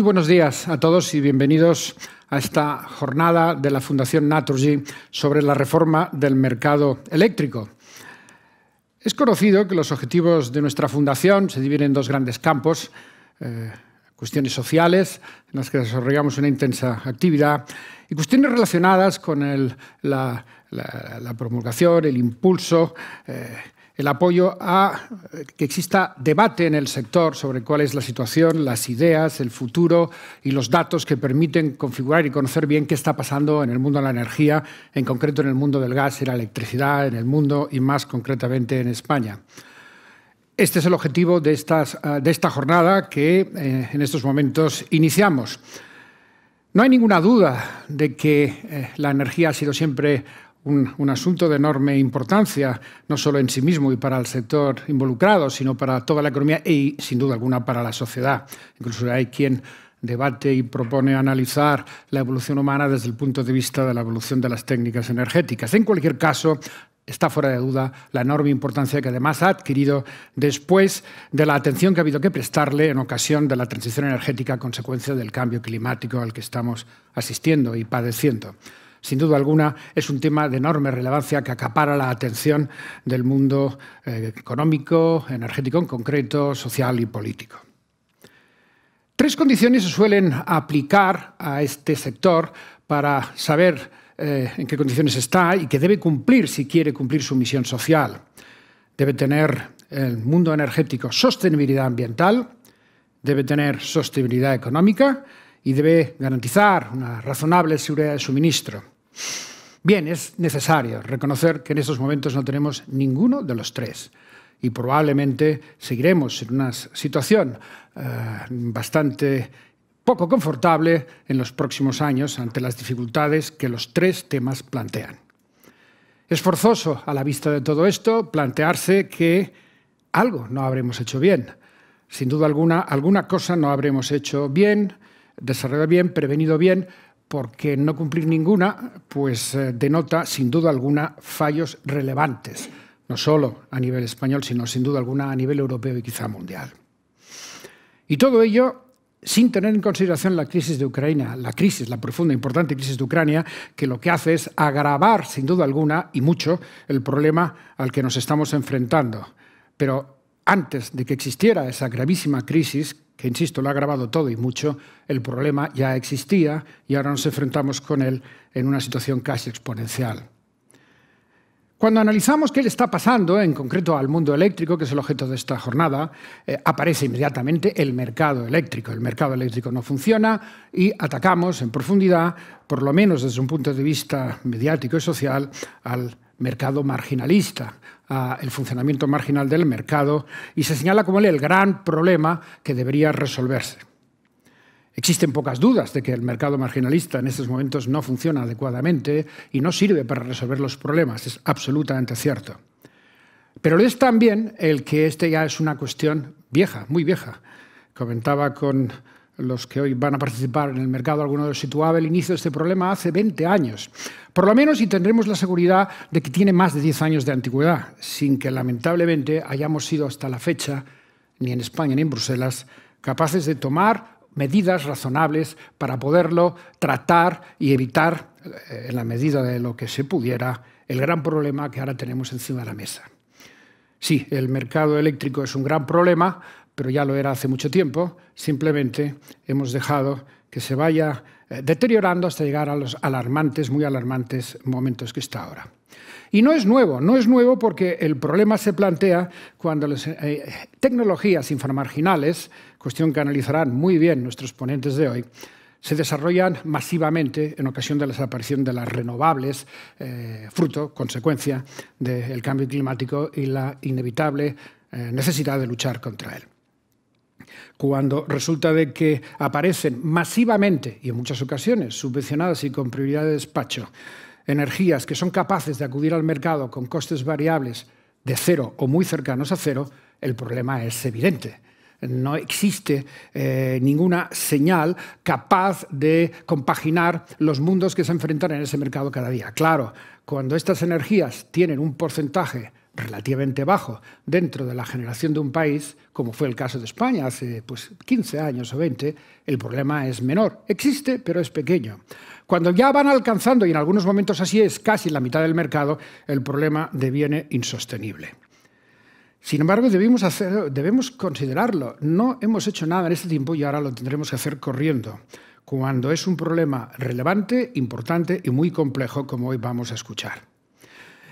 Muy buenos días a todos y bienvenidos a esta jornada de la Fundación Naturgy sobre la reforma del mercado eléctrico. Es conocido que los objetivos de nuestra fundación se dividen en dos grandes campos, eh, cuestiones sociales, en las que desarrollamos una intensa actividad, y cuestiones relacionadas con la, promulgación, el impulso, eh, el apoyo a eh, que exista debate en el sector sobre cuál es la situación, las ideas, el futuro y los datos que permiten configurar y conocer bien qué está pasando en el mundo de la energía, en concreto en el mundo del gas y la electricidad, en el mundo y más concretamente en España. Este es el objetivo de, eh, esta jornada que eh, en estos momentos iniciamos. No hay ninguna duda de que la energía ha sido siempre un, asunto de enorme importancia, no solo en sí mismo y para el sector involucrado, sino para toda la economía y, sin duda alguna, para la sociedad. Incluso hay quien debate y propone analizar la evolución humana desde el punto de vista de la evolución de las técnicas energéticas. En cualquier caso, está fuera de duda la enorme importancia que además ha adquirido después de la atención que ha habido que prestarle en ocasión de la transición energética a consecuencia del cambio climático al que estamos asistiendo y padeciendo sin duda alguna, es un tema de enorme relevancia que acapara la atención del mundo eh, económico, energético en concreto, social y político. Tres condiciones se suelen aplicar a este sector para saber eh, en qué condiciones está y que debe cumplir si quiere cumplir su misión social. Debe tener el mundo energético sostenibilidad ambiental, debe tener sostenibilidad económica y debe garantizar una razonable seguridad de suministro. Bien, es necesario reconocer que en estos momentos no tenemos ninguno de los tres y probablemente seguiremos en una situación eh, bastante poco confortable en los próximos años ante las dificultades que los tres temas plantean. Es forzoso, a la vista de todo esto, plantearse que algo no habremos hecho bien. Sin duda alguna, alguna cosa no habremos hecho bien, desarrollado bien, prevenido bien, porque no cumplir ninguna pues eh, denota sin duda alguna fallos relevantes, no solo a nivel español, sino sin duda alguna a nivel europeo y quizá mundial. Y todo ello sin tener en consideración la crisis de Ucrania, la crisis, la profunda, importante crisis de Ucrania, que lo que hace es agravar, sin duda alguna, y mucho, el problema al que nos estamos enfrentando. Pero antes de que existiera esa gravísima crisis, que insisto, lo ha grabado todo y mucho, el problema ya existía y ahora nos enfrentamos con él en una situación casi exponencial. Cuando analizamos qué le está pasando, en concreto al mundo eléctrico, que es el objeto de esta jornada, eh, aparece inmediatamente el mercado eléctrico. El mercado eléctrico no funciona y atacamos en profundidad, por lo menos desde un punto de vista mediático y social, al mercado marginalista, el funcionamiento marginal del mercado, y se señala como el gran problema que debería resolverse. Existen pocas dudas de que el mercado marginalista en estos momentos no funciona adecuadamente y no sirve para resolver los problemas, es absolutamente cierto. Pero es también el que esta ya es una cuestión vieja, muy vieja. Comentaba con los que hoy van a participar en el mercado, alguno de los situaba el inicio de este problema hace 20 años. Por lo menos, y tendremos la seguridad de que tiene más de 10 años de antigüedad, sin que lamentablemente hayamos sido hasta la fecha, ni en España ni en Bruselas, capaces de tomar medidas razonables para poderlo tratar y evitar, eh, en la medida de lo que se pudiera, el gran problema que ahora tenemos encima de la mesa. Sí, el mercado eléctrico es un gran problema, pero ya lo era hace mucho tiempo, simplemente hemos dejado que se vaya eh, deteriorando hasta llegar a los alarmantes, muy alarmantes momentos que está ahora. Y no es nuevo, no es nuevo porque el problema se plantea cuando las eh, tecnologías inframarginales, cuestión que analizarán muy bien nuestros ponentes de hoy, se desarrollan masivamente en ocasión de la desaparición de las renovables, eh, fruto, consecuencia del cambio climático y la inevitable necesidad de luchar contra él. Cuando resulta de que aparecen masivamente y en muchas ocasiones subvencionadas y con prioridad de despacho energías que son capaces de acudir al mercado con costes variables de cero o muy cercanos a cero, el problema es evidente no existe eh, ninguna señal capaz de compaginar los mundos que se enfrentan en ese mercado cada día. Claro, cuando estas energías tienen un porcentaje relativamente bajo dentro de la generación de un país, como fue el caso de España hace pues, 15 años o 20, el problema es menor. Existe, pero es pequeño. Cuando ya van alcanzando, y en algunos momentos así es, casi la mitad del mercado, el problema deviene insostenible. Sin embargo, debemos considerarlo. No hemos hecho nada en este tiempo y ahora lo tendremos que hacer corriendo, cuando es un problema relevante, importante y muy complejo, como hoy vamos a escuchar.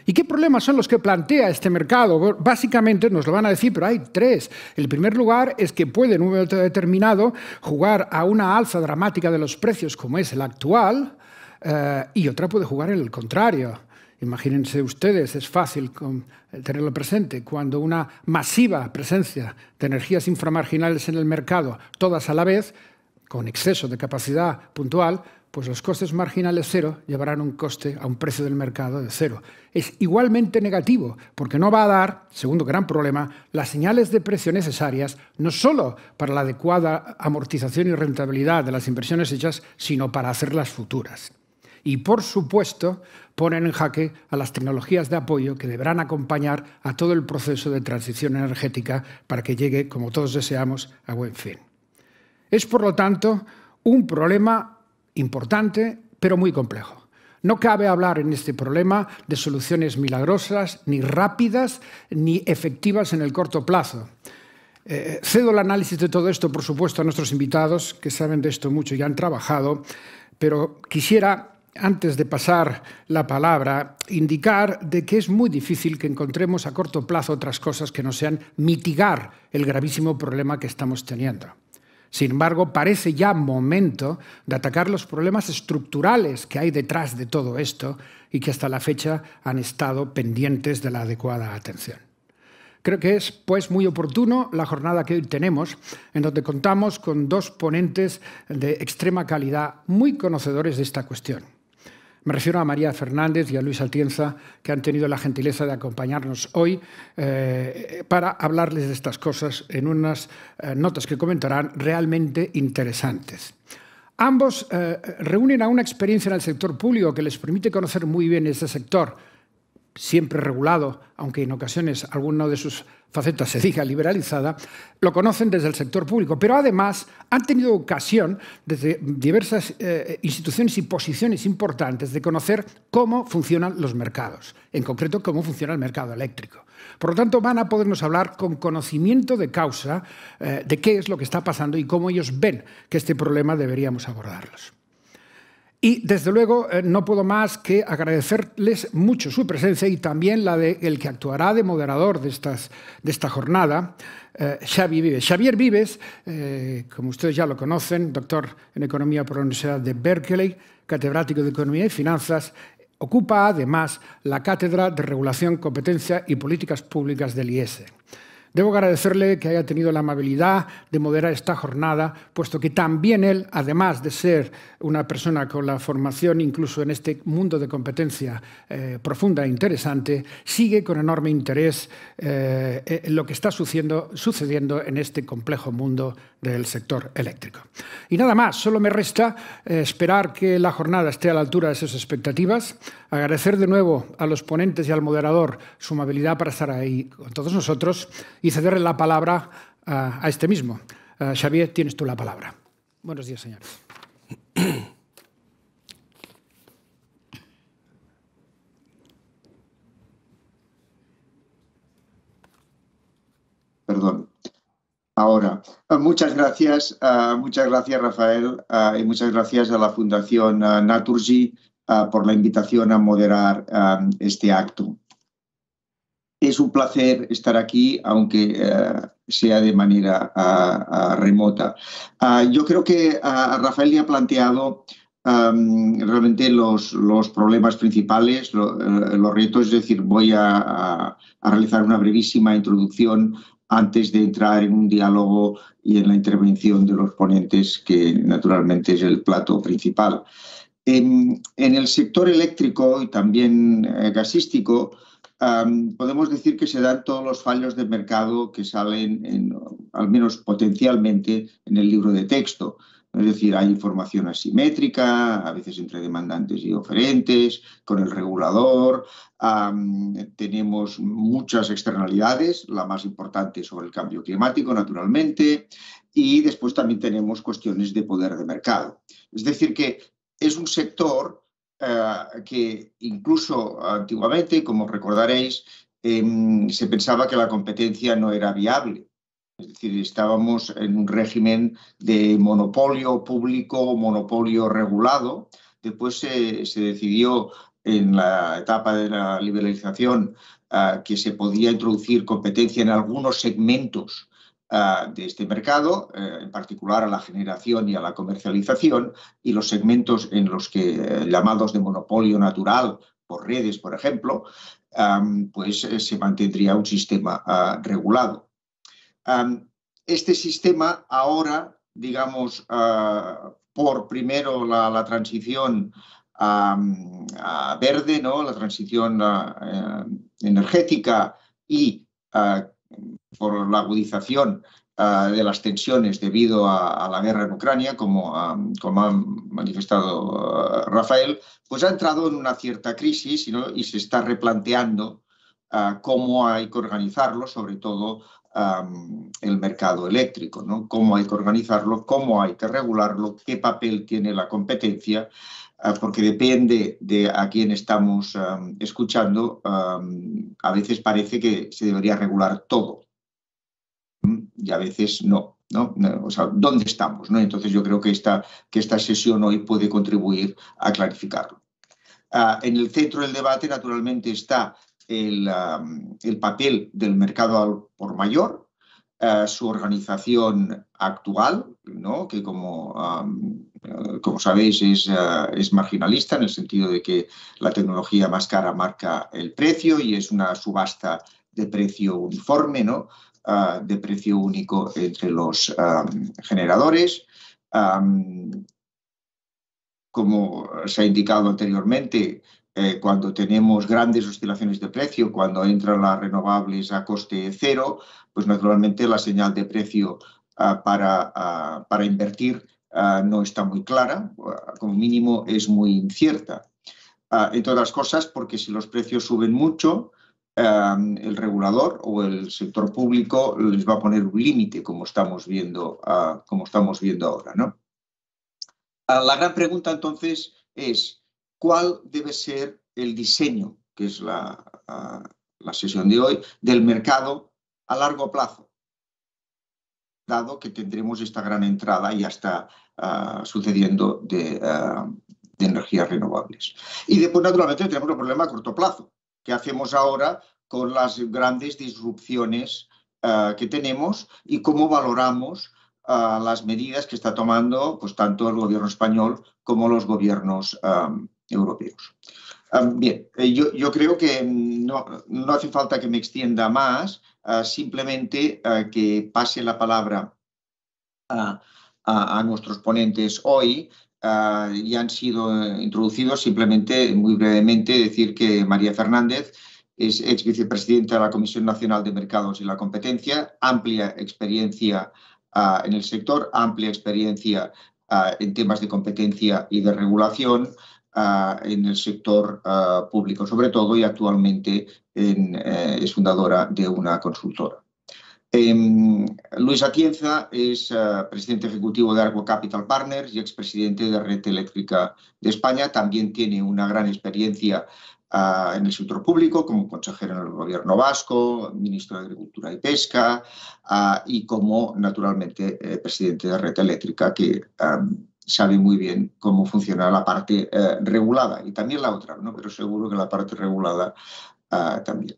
¿Y qué problemas son los que plantea este mercado? Básicamente nos lo van a decir, pero hay tres. El primer lugar es que puede en un momento determinado jugar a una alza dramática de los precios como es el actual eh, y otra puede jugar en el contrario. Imagínense ustedes, es fácil tenerlo presente, cuando una masiva presencia de energías inframarginales en el mercado, todas a la vez, con exceso de capacidad puntual, pues los costes marginales cero llevarán un coste a un precio del mercado de cero. Es igualmente negativo, porque no va a dar, segundo gran problema, las señales de precio necesarias, no solo para la adecuada amortización y rentabilidad de las inversiones hechas, sino para hacerlas futuras. Y, por supuesto, ponen en jaque a las tecnologías de apoyo que deberán acompañar a todo el proceso de transición energética para que llegue, como todos deseamos, a buen fin. Es, por lo tanto, un problema importante, pero muy complejo. No cabe hablar en este problema de soluciones milagrosas, ni rápidas, ni efectivas en el corto plazo. Eh, cedo el análisis de todo esto, por supuesto, a nuestros invitados, que saben de esto mucho y han trabajado, pero quisiera, antes de pasar la palabra, indicar de que es muy difícil que encontremos a corto plazo otras cosas que no sean mitigar el gravísimo problema que estamos teniendo. Sin embargo, parece ya momento de atacar los problemas estructurales que hay detrás de todo esto y que hasta la fecha han estado pendientes de la adecuada atención. Creo que es, pues, muy oportuno la jornada que hoy tenemos, en donde contamos con dos ponentes de extrema calidad muy conocedores de esta cuestión. Me refiero a María Fernández y a Luis Altienza, que han tenido la gentileza de acompañarnos hoy eh, para hablarles de estas cosas en unas eh, notas que comentarán realmente interesantes. Ambos eh, reúnen a una experiencia en el sector público que les permite conocer muy bien ese sector, siempre regulado, aunque en ocasiones alguna de sus facetas se diga liberalizada, lo conocen desde el sector público, pero además han tenido ocasión desde diversas eh, instituciones y posiciones importantes de conocer cómo funcionan los mercados, en concreto cómo funciona el mercado eléctrico. Por lo tanto, van a podernos hablar con conocimiento de causa eh, de qué es lo que está pasando y cómo ellos ven que este problema deberíamos abordarlos. Y desde luego eh, no puedo más que agradecerles mucho su presencia y también la del el que actuará de moderador de, de esta jornada, eh, Xavier Vives. Xavier Vives, eh, como ustedes ya lo conocen, doctor en Economía por la Universidad de Berkeley, catedrático de Economía y Finanzas, ocupa además la Cátedra de Regulación, Competencia y Políticas Públicas del IESE. Debo agradecerle que haya tenido la amabilidad de moderar esta jornada, puesto que también él, además de ser una persona con la formación incluso en este mundo de competencia eh, profunda e interesante, sigue con enorme interés eh, en lo que está sucediendo, sucediendo, en este complejo mundo del sector eléctrico. Y nada más, solo me resta eh, esperar que la jornada esté a la altura de sus expectativas, agradecer de nuevo a los ponentes y al moderador su amabilidad para estar ahí con todos nosotros y cederle la palabra eh, a este mismo. Eh, Xavier, tienes tú la palabra. Buenos días, señores. Perdón. Ahora, eh, muchas gracias, muchas gracias Rafael y muchas gracias a la Fundación Naturgy por la invitación a moderar este acto. Es un placer estar aquí, aunque eh, sea de manera ah, ah, remota. Ah, yo creo que Rafael le ha planteado realmente los, problemas principales, eh, los retos, es decir, voy a, realizar una brevísima introducción antes de entrar en un diálogo y en la intervención de los ponentes, que naturalmente es el plato principal. en el sector eléctrico y también eh, gasístico, podemos decir que se dan todos los fallos de mercado que salen, en, al menos potencialmente, en el libro de texto. Es decir, hay información asimétrica, a veces entre demandantes y oferentes, con el regulador. tenemos muchas externalidades, la más importante sobre el cambio climático, naturalmente. Y después también tenemos cuestiones de poder de mercado. Es decir, que es un sector eh, que incluso antiguamente, como recordaréis, em, se pensaba que la competencia no era viable. Es decir, estábamos en un régimen de monopolio público, monopolio regulado. Después se, se decidió en la etapa de la liberalización eh, que se podía introducir competencia en algunos segmentos eh, de este mercado, eh, en particular a la generación y a la comercialización, y los segmentos en los que eh, llamados de monopolio natural por redes, por ejemplo, pues se mantendría un sistema ah, regulado. este sistema ahora, digamos, ah, por primero la, transición verde, ¿no? la transición ah, energética y por la agudización ah, de las tensiones debido a, la guerra en Ucrania, como, ah, ha manifestado ah, Rafael, pues ha entrado en una cierta crisis y se está replanteando cómo hay que organizarlo, sobre todo el mercado eléctrico, ¿no? cómo hay que organizarlo, cómo hay que regularlo, qué papel tiene la competencia Ah, porque depende de a quién estamos escuchando, a veces parece que se debería regular todo mm, y a veces no. ¿no? ¿dónde estamos? ¿no? Entonces yo creo que esta, que esta sesión hoy puede contribuir a clarificarlo. Ah, en el centro del debate, naturalmente, está el, papel del mercado por mayor, ah, su organización actual, ¿no? que como, eh, como sabéis eh, es, marginalista en el sentido de que la tecnología más cara marca el precio y es una subasta de precio uniforme, ¿no? Ah, de precio único entre los generadores. como se ha indicado anteriormente, eh, cuando tenemos grandes oscilaciones de precio, cuando entran las renovables a coste cero, pues naturalmente la señal de precio Ah, ah, para, invertir ah, no está muy clara, como mínimo es muy incierta. todas otras cosas, porque si los precios suben mucho, el regulador o el sector público les va a poner un límite, como estamos viendo, como estamos viendo ahora. ¿no? la gran pregunta entonces es, ¿cuál debe ser el diseño, que es la sesión de hoy, del mercado a largo plazo? dado que tendremos esta gran entrada, ya está ah, sucediendo, ah, de, energías renovables. Y después, naturalmente, tenemos el problema a corto plazo, que hacemos ahora con las grandes disrupciones ah, que tenemos y cómo valoramos las medidas que está tomando pues, tanto el gobierno español como los gobiernos europeos. Ah, bien, eh, yo, creo que no, hace falta que me extienda más, ah, simplemente ah, que pase la palabra a, nuestros ponentes hoy. ya han sido introducidos, simplemente muy brevemente decir que María Fernández es ex vicepresidenta de la Comisión Nacional de Mercados y la Competencia, amplia experiencia en el sector, amplia experiencia en temas de competencia y de regulación, en el sector público, sobre todo, y actualmente eh, es fundadora de una consultora. Em, Luis Atienza es eh, presidente ejecutivo de Argo Capital Partners y expresidente de Red Eléctrica de España. También tiene una gran experiencia en el sector público como consejero en el gobierno vasco, ministro de Agricultura y Pesca y como, naturalmente, eh, presidente de Red Eléctrica, que sabe muy bien cómo funciona la parte eh, regulada y también la otra, ¿no? pero seguro que la parte regulada ah, también.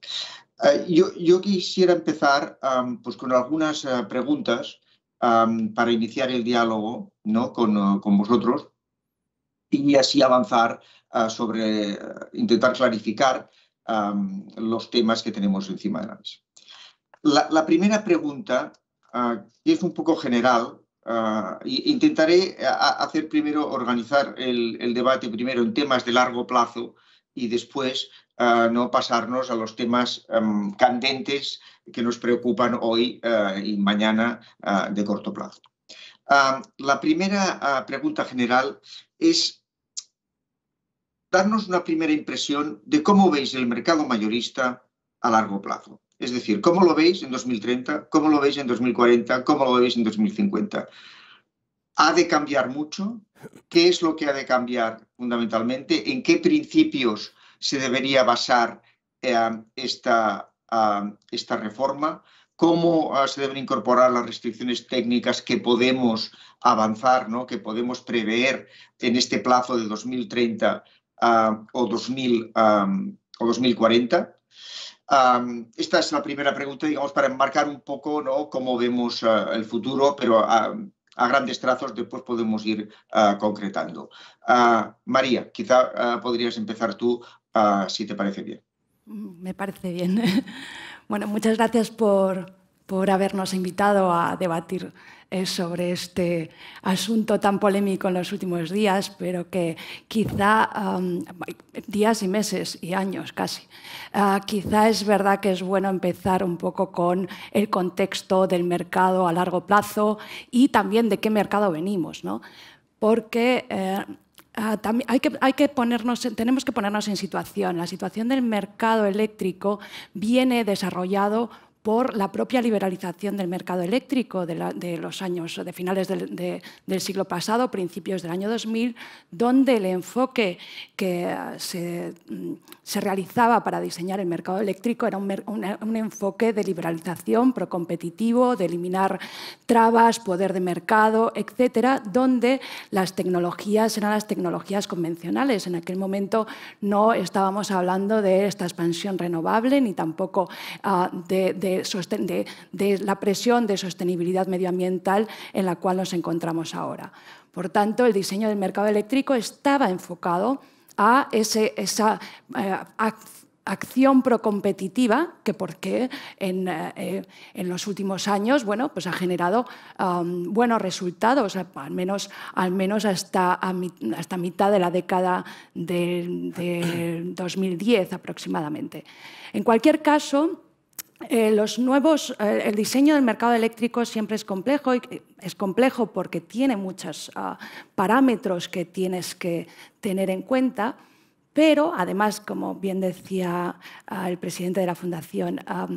Ah, yo, quisiera empezar pues con algunas eh, preguntas para iniciar el diálogo ¿no? con, eh, vosotros y así avanzar ah, sobre, intentar clarificar los temas que tenemos encima de la mesa. La, primera pregunta, es un poco general, Ah, intentaré eh, hacer primero, organizar el, debate primero en temas de largo plazo y después ah, no pasarnos a los temas em, candentes que nos preocupan hoy eh, y mañana ah, de corto plazo. la primera pregunta general es darnos una primera impresión de cómo veis el mercado mayorista a largo plazo. Es decir, ¿cómo lo veis en 2030? ¿Cómo lo veis en 2040? ¿Cómo lo veis en 2050? ¿Ha de cambiar mucho? ¿Qué es lo que ha de cambiar fundamentalmente? ¿En qué principios se debería basar eh, ah, esta, reforma? ¿Cómo ah, se deben incorporar las restricciones técnicas que podemos avanzar, que podemos prever en este plazo de 2030 ah, o 2040? esta es la primera pregunta, digamos, para enmarcar un poco cómo vemos ah, el futuro, pero a, grandes trazos después podemos ir ah, concretando. Ah, María, quizá podrías empezar tú, si te parece bien. Me parece bien. Bueno, muchas gracias por habernos invitado a debatir sobre este asunto tan polémico en los últimos días, pero que quizá días y meses y años casi. Ah, quizá es verdad que es bueno empezar un poco con el contexto del mercado a largo plazo y también de qué mercado venimos, ¿no? Porque eh, ah, hay que, hay tenemos que ponernos en situación. La situación del mercado eléctrico viene desarrollado por la propia liberalización del mercado eléctrico de, los años, de finales del, siglo pasado, principios del año 2000, donde el enfoque que eh, mm, se, realizaba para diseñar el mercado eléctrico era un, enfoque de liberalización procompetitivo, de eliminar trabas, poder de mercado, etcétera, donde las tecnologías eran las tecnologías convencionales. En aquel momento no estábamos hablando de esta expansión renovable ni tampoco ah, de de, de, la presión de sostenibilidad medioambiental en la cual nos encontramos ahora. Por tanto, el diseño del mercado eléctrico estaba enfocado a esa eh, acción procompetitiva que porque en, eh, en, los últimos años bueno, pues ha generado um, buenos resultados, al menos, al menos hasta, mitad de la década de 2010 aproximadamente. En cualquier caso, eh, los nuevos, eh, el diseño del mercado eléctrico siempre es complejo, y es complejo porque tiene muchos ah, parámetros que tienes que tener en cuenta, pero además, como bien decía ah, el presidente de la Fundación, ah,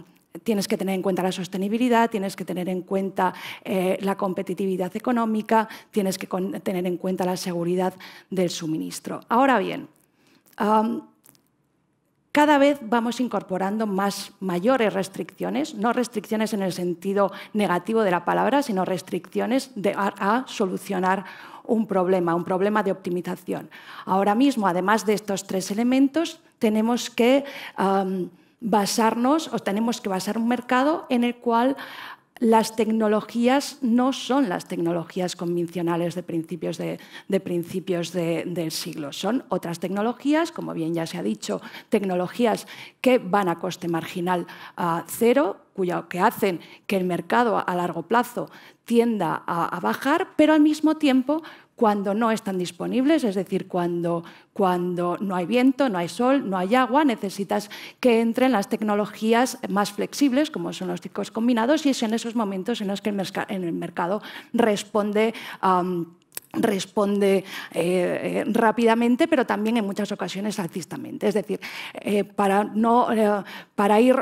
tienes que tener en cuenta la sostenibilidad, tienes que tener en cuenta eh, la competitividad económica, tienes que tener en cuenta la seguridad del suministro. Ahora bien, cada vez vamos incorporando más mayores restricciones, no restricciones en el sentido negativo de la palabra, sino restricciones de, a, solucionar un problema, un problema de optimización. Ahora mismo, además de estos tres elementos, tenemos que basarnos o tenemos que basar un mercado en el cual las tecnologías no son las tecnologías convencionales de principios, de, principios del siglo, son otras tecnologías, como bien ya se ha dicho, tecnologías que van a coste marginal a cero, que hacen que el mercado a largo plazo tienda a bajar, pero al mismo tiempo cuando no están disponibles, es decir, cuando, cuando no hay viento, no hay sol, no hay agua, necesitas que entren las tecnologías más flexibles, como son los ciclos combinados, y es en esos momentos en los que el, mercado responde responde eh, eh, rápidamente, pero también en muchas ocasiones alcistamente. Es decir, eh, para, no, para ir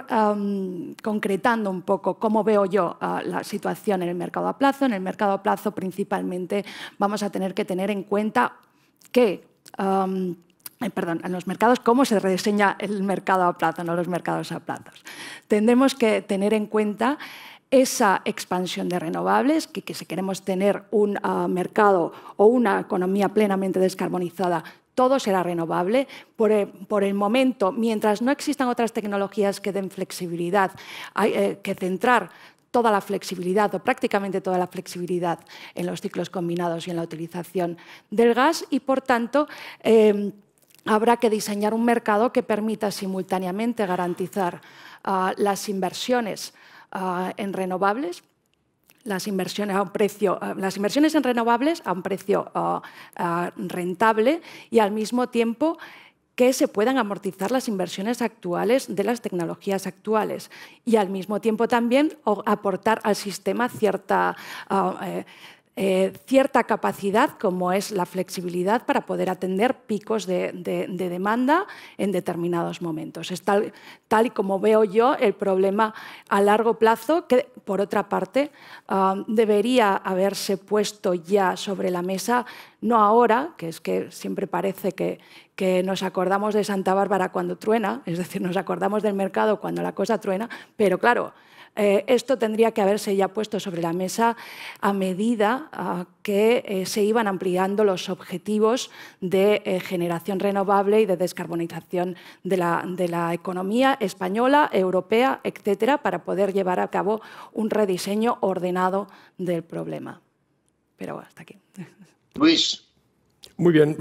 concretando un poco cómo veo yo ah, la situación en el mercado a plazo, en el mercado a plazo principalmente vamos a tener que tener en cuenta que... perdón, en los mercados, cómo se rediseña el mercado a plazo, no los mercados a plazos. Tendremos que tener en cuenta esa expansión de renovables, que, si queremos tener un ah, mercado o una economía plenamente descarbonizada, todo será renovable. Eh, por el, momento, mientras no existan otras tecnologías que den flexibilidad, hay eh, que centrar toda la flexibilidad o prácticamente toda la flexibilidad en los ciclos combinados y en la utilización del gas y, por tanto, em, habrá que diseñar un mercado que permita simultáneamente garantizar ah, las inversiones Ah, en renovables. Las inversiones, a precio, ah, las inversiones en renovables a un precio ah, rentable y al mismo tiempo que se puedan amortizar las inversiones actuales de las tecnologías actuales y al mismo tiempo también aportar al sistema cierta, eh, eh, cierta capacidad, como es la flexibilidad, para poder atender picos de, demanda en determinados momentos. Es tal, y como veo yo el problema a largo plazo, que por otra parte ah, debería haberse puesto ya sobre la mesa, no ahora, que es que siempre parece que nos acordamos de Santa Bárbara cuando truena, es decir, nos acordamos del mercado cuando la cosa truena, pero claro, eh, esto tendría que haberse ya puesto sobre la mesa a medida que eh, se iban ampliando los objetivos de eh, generación renovable y de descarbonización de la, economía española, europea, etcétera, para poder llevar a cabo un rediseño ordenado del problema. Pero bueno, hasta aquí. Luis. Muy bien,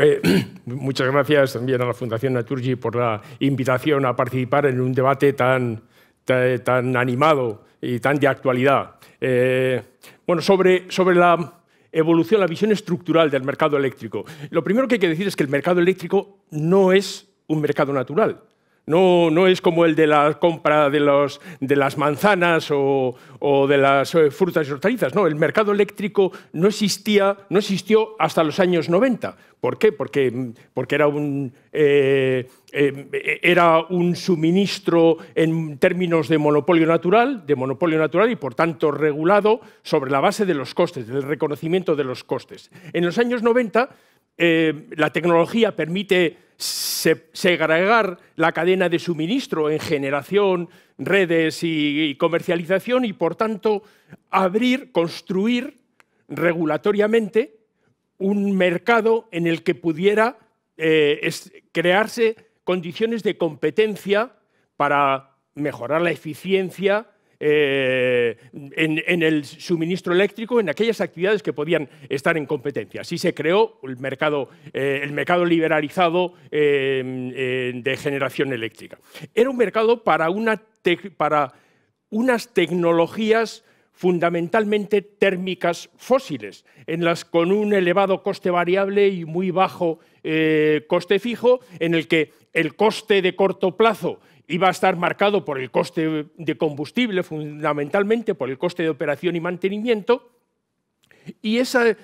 muchas gracias también a la Fundación Naturgy por la invitación a participar en un debate tan tan animado y tan de actualidad. Eh, bueno, sobre, sobre la evolución, la visión estructural del mercado eléctrico. Lo primero que hay que decir es que el mercado eléctrico no es un mercado natural. No, es como el de la compra de, las manzanas o, de las eh, frutas y hortalizas. No, el mercado eléctrico no, existía, no existió hasta los años 90. ¿Por qué? Porque, era, un, eh, eh, era un suministro en términos de monopolio natural, de monopolio natural y por tanto regulado sobre la base de los costes, del reconocimiento de los costes. En los años 90 eh, la tecnología permite segregar la cadena de suministro en generación, redes y comercialización y, por tanto, abrir, construir regulatoriamente un mercado en el que pudiera eh, crearse condiciones de competencia para mejorar la eficiencia eh, en, el suministro eléctrico, en aquellas actividades que podían estar en competencia. Así se creó el mercado, eh, el mercado liberalizado eh, de generación eléctrica. Era un mercado para, una para unas tecnologías fundamentalmente térmicas fósiles, en las con un elevado coste variable y muy bajo coste fijo, en el que el coste de corto plazo iba a estar marcado por el coste de combustible, fundamentalmente por el coste de operación y mantenimiento, y esa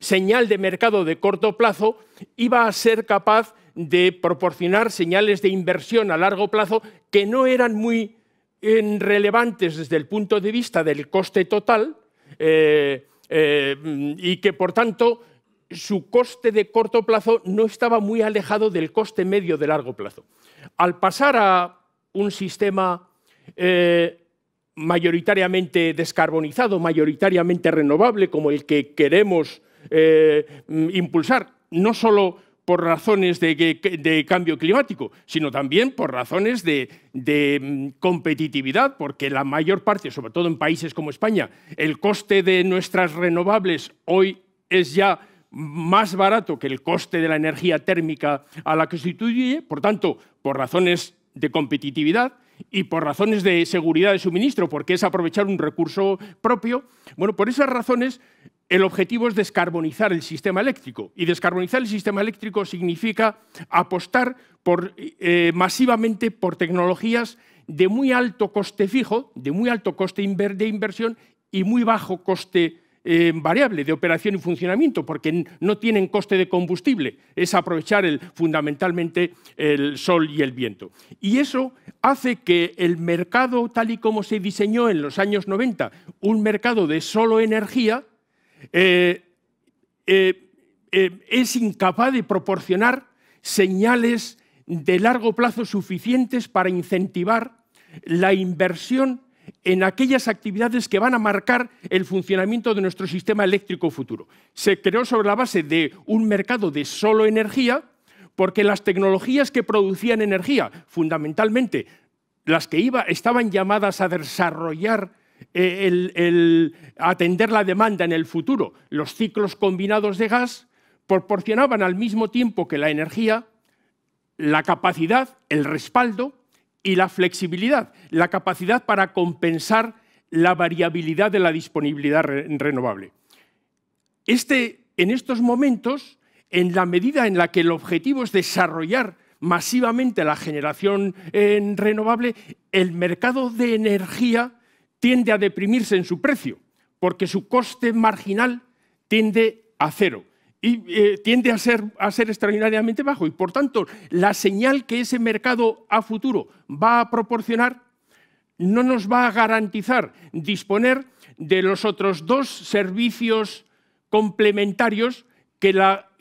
señal de mercado de corto plazo iba a ser capaz de proporcionar señales de inversión a largo plazo que no eran muy relevantes desde el punto de vista del coste total eh, eh, y que, por tanto, su coste de corto plazo no estaba muy alejado del coste medio de largo plazo. Al pasar a un sistema eh, mayoritariamente descarbonizado, mayoritariamente renovable, como el que queremos eh, impulsar, no solo por razones de, cambio climático, sino también por razones de, mm, competitividad, porque la mayor parte, sobre todo en países como España, el coste de nuestras renovables hoy es ya más barato que el coste de la energía térmica a la que sustituye, por tanto, por razones de competitividad y por razones de seguridad de suministro, porque es aprovechar un recurso propio, bueno, por esas razones el objetivo es descarbonizar el sistema eléctrico. Y descarbonizar el sistema eléctrico significa apostar eh, masivamente por tecnologías de muy alto coste fijo, de muy alto coste de inversión y muy bajo coste eh, variable de operación y funcionamiento, porque no tienen coste de combustible, es aprovechar fundamentalmente el sol y el viento. Y eso hace que el mercado, tal y como se diseñó en los años 90, un mercado de solo energía, eh, eh, es incapaz de proporcionar señales de largo plazo suficientes para incentivar la inversión en aquellas actividades que van a marcar el funcionamiento de nuestro sistema eléctrico futuro. Se creó sobre la base de un mercado de solo energía, porque las tecnologías que producían energía, fundamentalmente las que iba, estaban llamadas a desarrollar eh, el, atender la demanda en el futuro, los ciclos combinados de gas, proporcionaban al mismo tiempo que la energía la capacidad, el respaldo y la flexibilidad, la capacidad para compensar la variabilidad de la disponibilidad renovable. Este, en estos momentos, en la medida en la que el objetivo es desarrollar masivamente la generación eh, renovable, el mercado de energía tiende a deprimirse en su precio, porque su coste marginal tiende a cero y eh, tiende a ser, extraordinariamente bajo. Y por tanto, la señal que ese mercado a futuro va a proporcionar no nos va a garantizar disponer de los otros dos servicios complementarios que,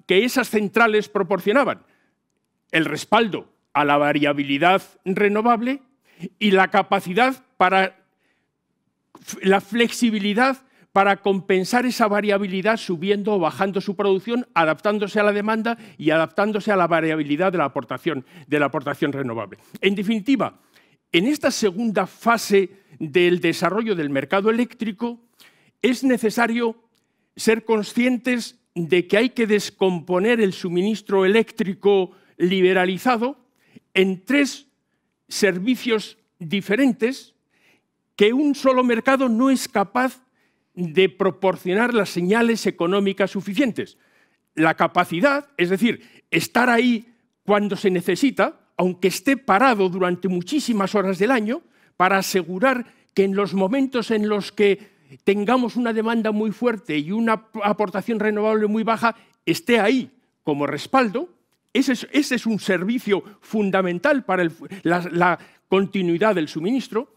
que esas centrales proporcionaban. El respaldo a la variabilidad renovable y la capacidad para la flexibilidad para compensar esa variabilidad subiendo o bajando su producción, adaptándose a la demanda y adaptándose a la variabilidad de la aportación, renovable. En definitiva, en esta segunda fase del desarrollo del mercado eléctrico es necesario ser conscientes de que hay que descomponer el suministro eléctrico liberalizado en tres servicios diferentes que un solo mercado no es capaz de proporcionar las señales económicas suficientes. La capacidad, es decir, estar ahí cuando se necesita, aunque esté parado durante muchísimas horas del año, para asegurar que en los momentos en los que tengamos una demanda muy fuerte y una aportación renovable muy baja, esté ahí como respaldo. Ese es, un servicio fundamental para la continuidad del suministro.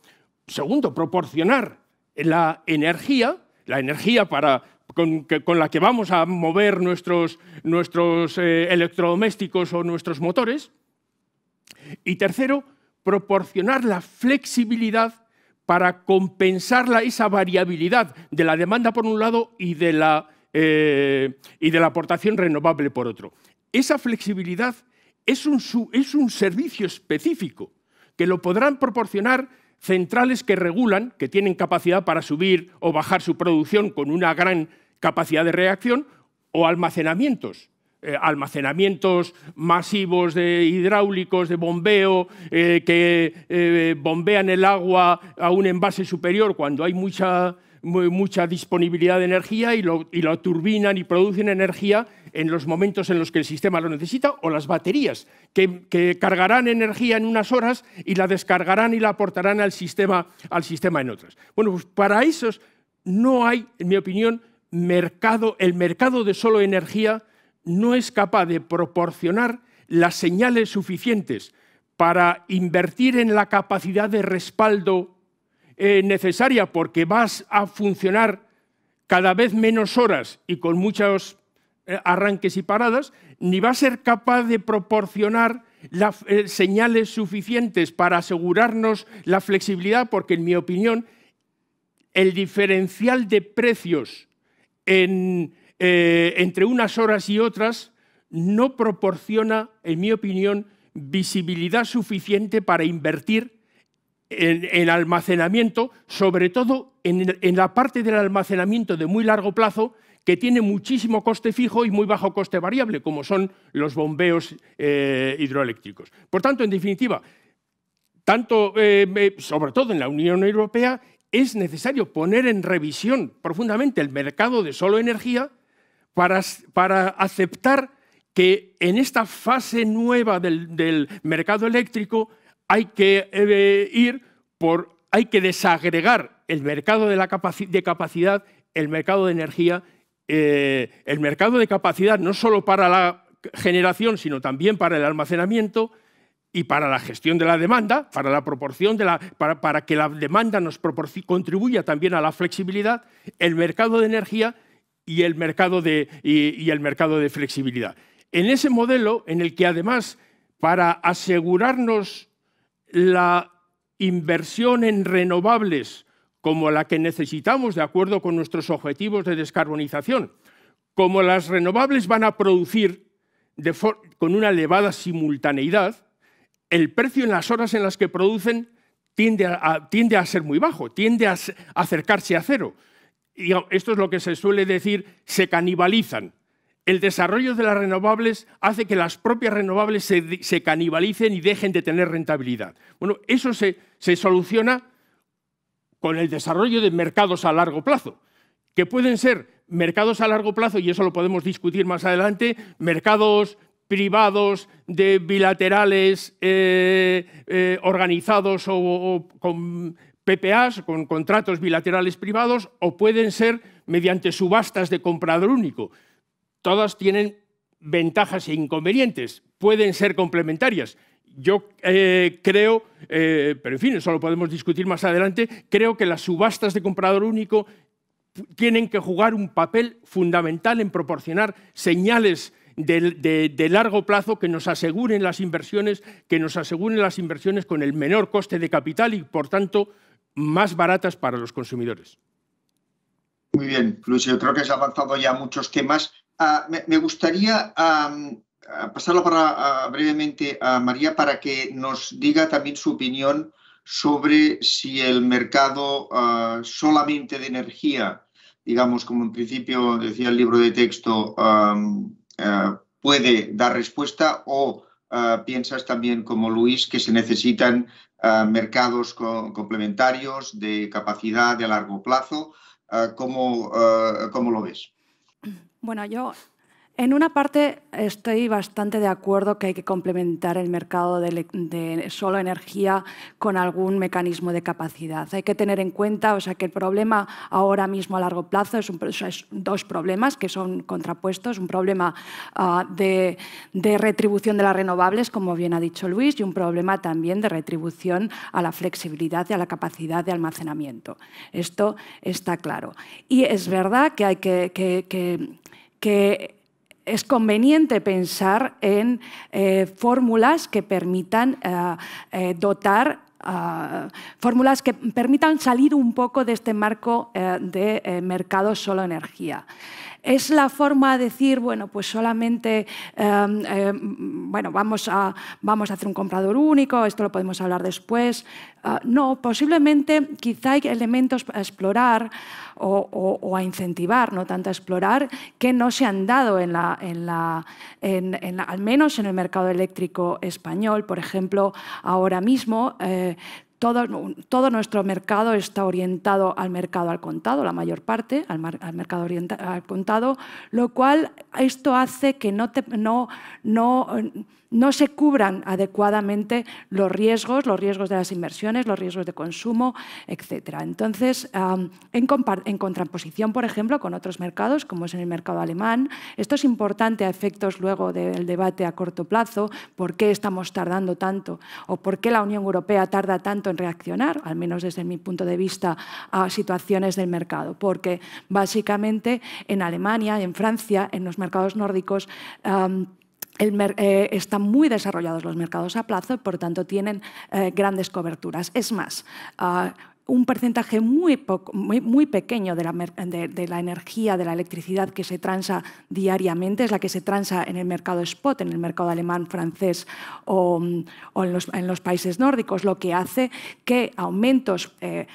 Segundo, proporcionar la energía la energía para, con, la que vamos a mover nuestros, nuestros eh, electrodomésticos o nuestros motores. Y tercero, proporcionar la flexibilidad para compensar la, esa variabilidad de la demanda por un lado y de la, eh, y de la aportación renovable por otro. Esa flexibilidad es un, es un servicio específico que lo podrán proporcionar centrales que regulan, que tienen capacidad para subir o bajar su producción con una gran capacidad de reacción, o almacenamientos, eh, almacenamientos masivos de hidráulicos, de bombeo, eh, que eh, bombean el agua a un envase superior cuando hay mucha mucha disponibilidad de energía y lo, turbinan y producen energía en los momentos en los que el sistema lo necesita, o las baterías, que, cargarán energía en unas horas y la descargarán y la aportarán al sistema, en otras. Bueno, pues para eso no hay, en mi opinión, mercado, el mercado de solo energía no es capaz de proporcionar las señales suficientes para invertir en la capacidad de respaldo eh, necesaria porque vas a funcionar cada vez menos horas y con muchos eh, arranques y paradas, ni va a ser capaz de proporcionar las eh, señales suficientes para asegurarnos la flexibilidad, porque en mi opinión el diferencial de precios entre unas horas y otras no proporciona, en mi opinión, visibilidad suficiente para invertir en, almacenamiento, sobre todo en, la parte del almacenamiento de muy largo plazo, que tiene muchísimo coste fijo y muy bajo coste variable, como son los bombeos eh, hidroeléctricos. Por tanto, en definitiva, eh, sobre todo en la Unión Europea, es necesario poner en revisión profundamente el mercado de solo energía para, aceptar que en esta fase nueva del mercado eléctrico hay que eh, ir por, hay que desagregar el mercado de, la de capacidad, el mercado de energía, eh, el mercado de capacidad no solo para la generación, sino también para el almacenamiento y para la gestión de la demanda, para la proporción de la, para, que la demanda nos contribuya también a la flexibilidad, el mercado de energía y el mercado y el mercado de flexibilidad. En ese modelo en el que además para asegurarnos la inversión en renovables como la que necesitamos de acuerdo con nuestros objetivos de descarbonización, como las renovables van a producir con una elevada simultaneidad, el precio en las horas en las que producen tiende a, tiende a ser muy bajo, tiende a acercarse a cero. Y oh, esto es lo que se suele decir, se canibalizan el desarrollo de las renovables hace que las propias renovables se, canibalicen y dejen de tener rentabilidad. Bueno, eso se, soluciona con el desarrollo de mercados a largo plazo, que pueden ser mercados a largo plazo, y eso lo podemos discutir más adelante, mercados privados, de bilaterales eh, eh, organizados o, o, con PPAs, con contratos bilaterales privados, o pueden ser mediante subastas de comprador único todas tienen ventajas e inconvenientes, pueden ser complementarias. Yo eh, creo, eh, pero en fin, eso lo podemos discutir más adelante, creo que las subastas de comprador único tienen que jugar un papel fundamental en proporcionar señales de, largo plazo que nos aseguren las inversiones, que nos aseguren las inversiones con el menor coste de capital y, por tanto, más baratas para los consumidores. Muy bien, Luis, yo creo que se has avanzado ya muchos temas Ah, me, gustaría ah, pasar la palabra ah, brevemente a María para que nos diga también su opinión sobre si el mercado solamente de energía, digamos, como en principio decía el libro de texto, puede dar respuesta o piensas también como Luis que se necesitan mercados complementarios de capacidad de largo plazo. ¿cómo, ¿Cómo lo ves? Bueno, yo en una parte estoy bastante de acuerdo que hay que complementar el mercado de, solo energía con algún mecanismo de capacidad. Hay que tener en cuenta o sea, que el problema ahora mismo a largo plazo es, dos problemas que son contrapuestos. Un problema ah, de, retribución de las renovables, como bien ha dicho Luis, y un problema también de retribución a la flexibilidad y a la capacidad de almacenamiento. Esto está claro. Y es verdad que hay que es conveniente pensar en eh, fórmulas que permitan eh, eh, dotar fórmulas que permitan salir un poco de este marco de mercado solo energía. Es la forma de decir, bueno, pues solamente, em, em, bueno, vamos a, vamos a hacer un comprador único, esto lo podemos hablar después. Ah, no, posiblemente quizá hay elementos a explorar o, a incentivar, no tanto a explorar, que no se han dado en la, en la, al menos en el mercado eléctrico español. Por ejemplo, ahora mismo eh, todo, nuestro mercado está orientado al mercado al contado, la mayor parte, al, mercado al contado, lo cual esto hace que no, no, no no se cubran adecuadamente los riesgos, los riesgos de las inversiones, los riesgos de consumo, etc. Entonces, en, contraposición, por ejemplo, con otros mercados, como es en el mercado alemán, esto es importante a efectos luego del debate a corto plazo, por qué estamos tardando tanto o por qué la Unión Europea tarda tanto en reaccionar, al menos desde mi punto de vista, a situaciones del mercado. Porque básicamente en Alemania, en Francia, en los mercados nórdicos, el, eh, están muy desarrollados los mercados a plazo y por tanto tienen eh, grandes coberturas. Es más, ah, un porcentaje muy, poco, muy, pequeño de la, energía, de la electricidad que se transa diariamente, es la que se transa en el mercado spot, en el mercado alemán, francés o, en, los, países nórdicos, lo que hace que aumentos eh,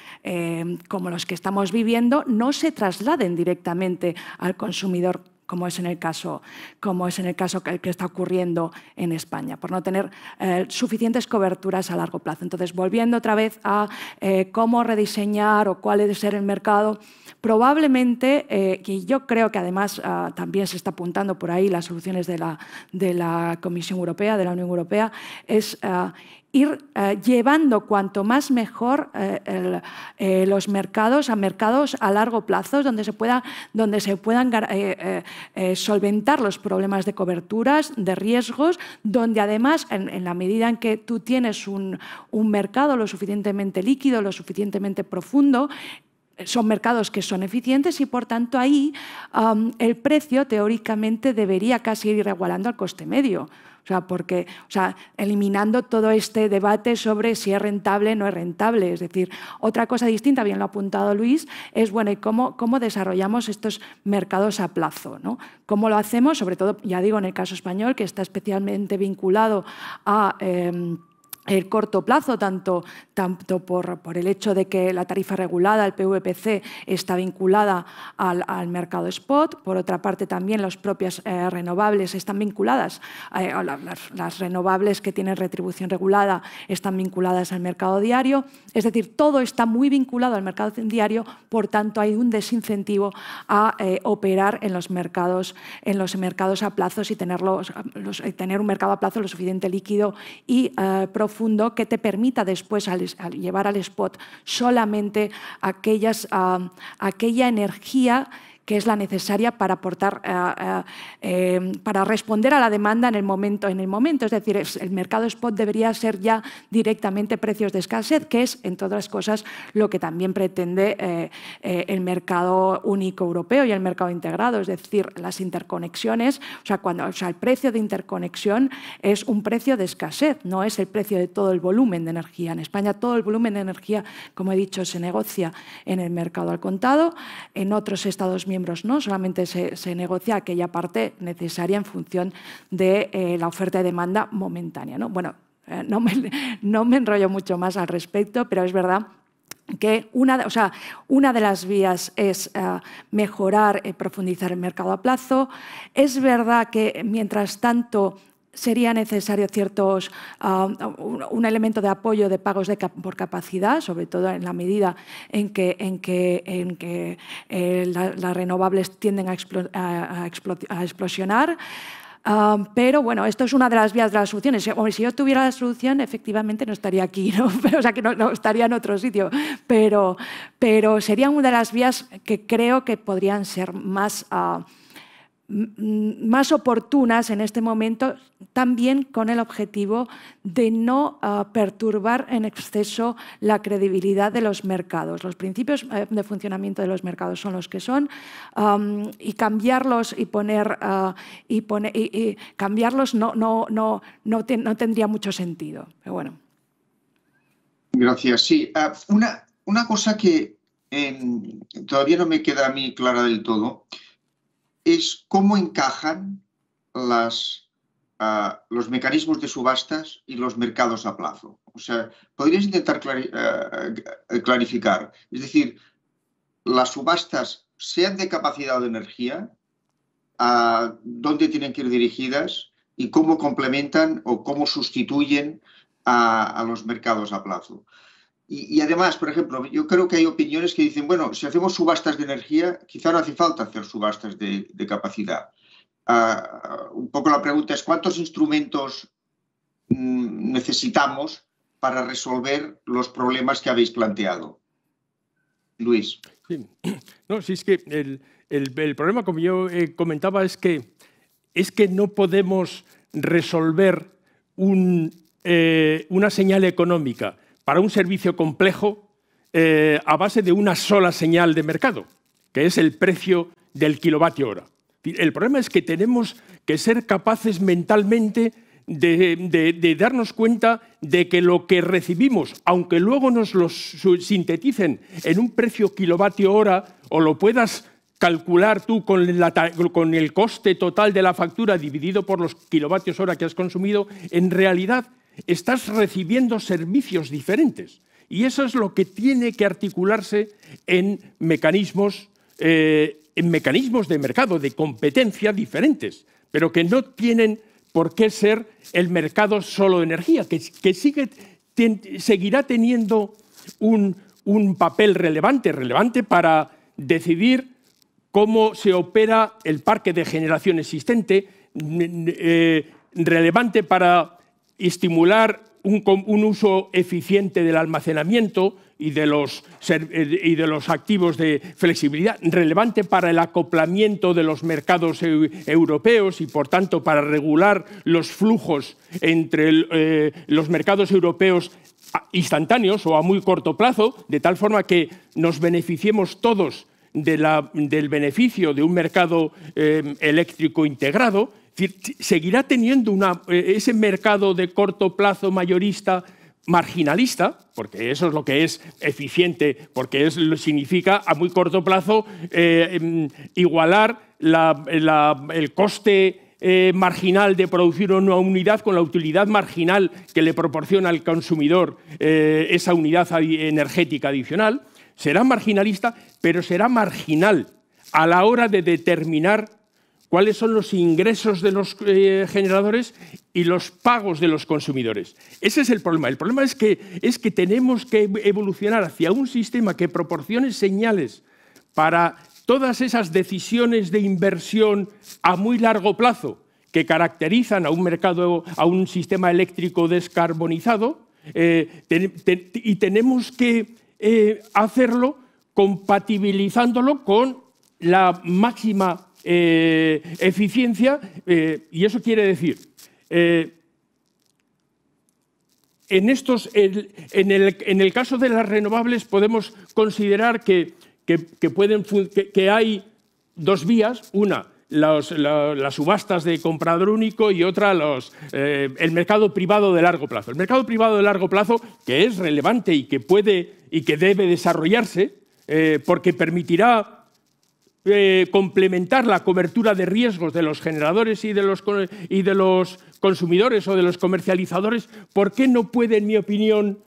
como los que estamos viviendo no se trasladen directamente al consumidor como es en el caso, como es en el caso que, está ocurriendo en España, por no tener eh, suficientes coberturas a largo plazo. Entonces, volviendo otra vez a eh, cómo rediseñar o cuál debe ser el mercado, probablemente, eh, y yo creo que además ah, también se está apuntando por ahí las soluciones de la, de la Comisión Europea, de la Unión Europea, es... Ah, ir eh, llevando cuanto más mejor eh, eh, los mercados a mercados a largo plazo donde se, donde se puedan solventar los problemas de coberturas, de riesgos, donde además en, la medida en que tú tienes un, mercado lo suficientemente líquido, lo suficientemente profundo, son mercados que son eficientes y por tanto ahí el precio teóricamente debería casi ir igualando al coste medio. O sea, porque, o sea, eliminando todo este debate sobre si es rentable o no es rentable. Es decir, otra cosa distinta, bien lo ha apuntado Luis, es bueno, ¿y cómo, cómo desarrollamos estos mercados a plazo? ¿no? ¿Cómo lo hacemos? Sobre todo, ya digo, en el caso español, que está especialmente vinculado a... Em, el corto plazo, tanto, tanto por, por, el hecho de que la tarifa regulada, el PVPC, está vinculada al, mercado spot. Por otra parte, también las propias eh, renovables están vinculadas, eh, las, renovables que tienen retribución regulada están vinculadas al mercado diario. Es decir, todo está muy vinculado al mercado diario, por tanto, hay un desincentivo a eh, operar en los, mercados, en los mercados a plazos y tener, tener un mercado a plazo lo suficiente líquido y profundo que te permita después al, llevar al spot solamente aquellas, ah, aquella energía que es la necesaria para, aportar, eh, eh, em, para responder a la demanda en el, momento, en el momento. Es decir, el mercado spot debería ser ya directamente precios de escasez, que es, entre otras cosas, lo que también pretende eh, el mercado único europeo y el mercado integrado. Es decir, las interconexiones, o sea, cuando, o sea, el precio de interconexión es un precio de escasez, no es el precio de todo el volumen de energía. En España todo el volumen de energía, como he dicho, se negocia en el mercado al contado. En otros Estados miembros ¿no? Solamente se, negocia aquella parte necesaria en función de eh, la oferta y demanda momentánea, ¿no? Bueno, eh, no, me, enrollo mucho más al respecto, pero es verdad que una, o sea, una de las vías es eh, mejorar, y profundizar el mercado a plazo. Es verdad que, mientras tanto, sería necesario ciertos, ah, un elemento de apoyo de pagos por capacidad, sobre todo en la medida en que, en que, en que eh, las renovables tienden a, a, explosionar. Ah, pero bueno, esto es una de las vías de las soluciones. si yo tuviera la solución, efectivamente no estaría aquí, ¿no? o sea, que no, estaría en otro sitio. Pero, pero sería una de las vías que creo que podrían ser más... Ah, más oportunas en este momento, también con el objetivo de no ah, perturbar en exceso la credibilidad de los mercados. Los principios eh, de funcionamiento de los mercados son los que son y cambiarlos y poner ah, y, cambiarlos no, no, tendría mucho sentido. bueno. Gracias. Sí, ah, una, una cosa que em, todavía no me queda a mí clara del todo es cómo encajan ah, los mecanismos de subastas y los mercados a plazo. O sea, podrías intentar ah, ah, clarificar, es decir, las subastas sean de capacidad o de energía, a dónde tienen que ir dirigidas y cómo complementan o cómo sustituyen a los mercados a plazo. Y, además, por ejemplo, yo creo que hay opiniones que dicen, bueno, si hacemos subastas de energía, quizá no hace falta hacer subastas de, capacidad. Ah, un poco la pregunta es, ¿cuántos instrumentos mm, necesitamos para resolver los problemas que habéis planteado? Luis. Sí. No, si es que el, el, problema, como yo eh, comentaba, es que, es que no podemos resolver un, eh, una señal económica para un servicio complejo eh, a base de una sola señal de mercado, que es el precio del kilovatio hora. El problema es que tenemos que ser capaces mentalmente de, darnos cuenta de que lo que recibimos, aunque luego nos lo sinteticen en un precio kilovatio hora o lo puedas calcular tú con, con el coste total de la factura dividido por los kilovatios hora que has consumido, en realidad estás recibiendo servicios diferentes. Y eso es lo que tiene que articularse en mecanismos, eh, en mecanismos de mercado, de competencia diferentes, pero que no tienen por qué ser el mercado solo de energía, que, sigue, seguirá teniendo un, papel relevante, relevante para decidir cómo se opera el parque de generación existente, eh, relevante para estimular un, uso eficiente del almacenamiento y de, los, eh, y de los activos de flexibilidad, relevante para el acoplamiento de los mercados europeos y, por tanto, para regular los flujos entre eh, los mercados europeos instantáneos o a muy corto plazo, de tal forma que nos beneficiemos todos del beneficio de un mercado eh, eléctrico integrado seguirá teniendo eh, ese mercado de corto plazo mayorista marginalista, porque eso es lo que es eficiente, porque significa a muy corto plazo eh, em, igualar el coste eh, marginal de producir una unidad con la utilidad marginal que le proporciona al consumidor esa unidad energética adicional, será marginalista, pero será marginal a la hora de determinar cuáles son los ingresos de los eh, generadores y los pagos de los consumidores. Ese es el problema. El problema es que, es que tenemos que evolucionar hacia un sistema que proporcione señales para todas esas decisiones de inversión a muy largo plazo que caracterizan a un mercado, a un sistema eléctrico descarbonizado, eh, y tenemos que eh, hacerlo compatibilizándolo con la máxima eh, eficiencia, eh, y eso quiere decir, eh, en, estos, en, el, en, el, caso de las renovables podemos considerar que, que, pueden, que hay dos vías, una, las subastas de comprador único y otra los, el mercado privado de largo plazo. El mercado privado de largo plazo, que es relevante y que puede y que debe desarrollarse, porque permitirá eh, complementar la cobertura de riesgos de los generadores y de los, y de los consumidores o de los comercializadores, ¿por qué no puede, en mi opinión,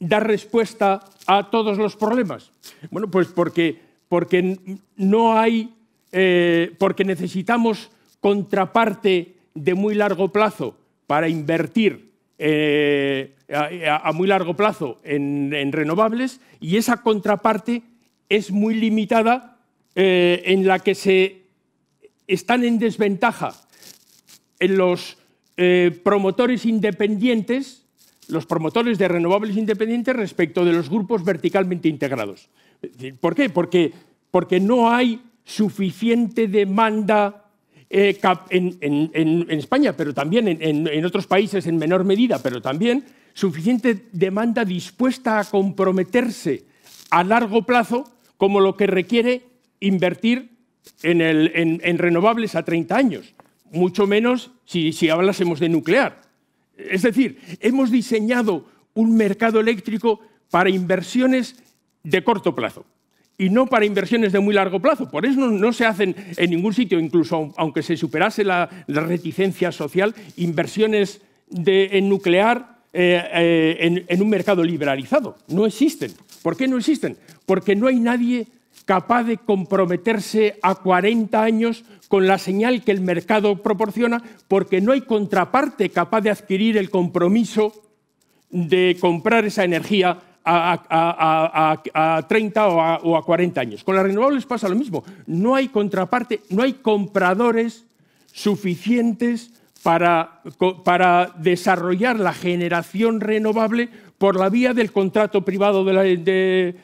dar respuesta a todos los problemas? Bueno, pues porque, porque no hay, eh, porque necesitamos contraparte de muy largo plazo para invertir eh, a, muy largo plazo en renovables y esa contraparte es muy limitada eh, en la que se están en desventaja los eh, promotores independientes, los promotores de renovables independientes respecto de los grupos verticalmente integrados. ¿Por qué? Porque, porque no hay suficiente demanda eh, en, España, pero también en otros países en menor medida, pero también suficiente demanda dispuesta a comprometerse a largo plazo como lo que requiere invertir en, renovables a 30 años, mucho menos si, hablásemos de nuclear. Es decir, hemos diseñado un mercado eléctrico para inversiones de corto plazo y no para inversiones de muy largo plazo. Por eso no, se hacen en ningún sitio, incluso aunque se superase la, reticencia social, inversiones en nuclear eh, eh, en un mercado liberalizado. No existen. ¿Por qué no existen? Porque no hay nadie capaz de comprometerse a 40 años con la señal que el mercado proporciona, porque no hay contraparte capaz de adquirir el compromiso de comprar esa energía a, 30 o, a, 40 años. Con las renovables pasa lo mismo. No hay contraparte, no hay compradores suficientes para desarrollar la generación renovable por la vía del contrato privado del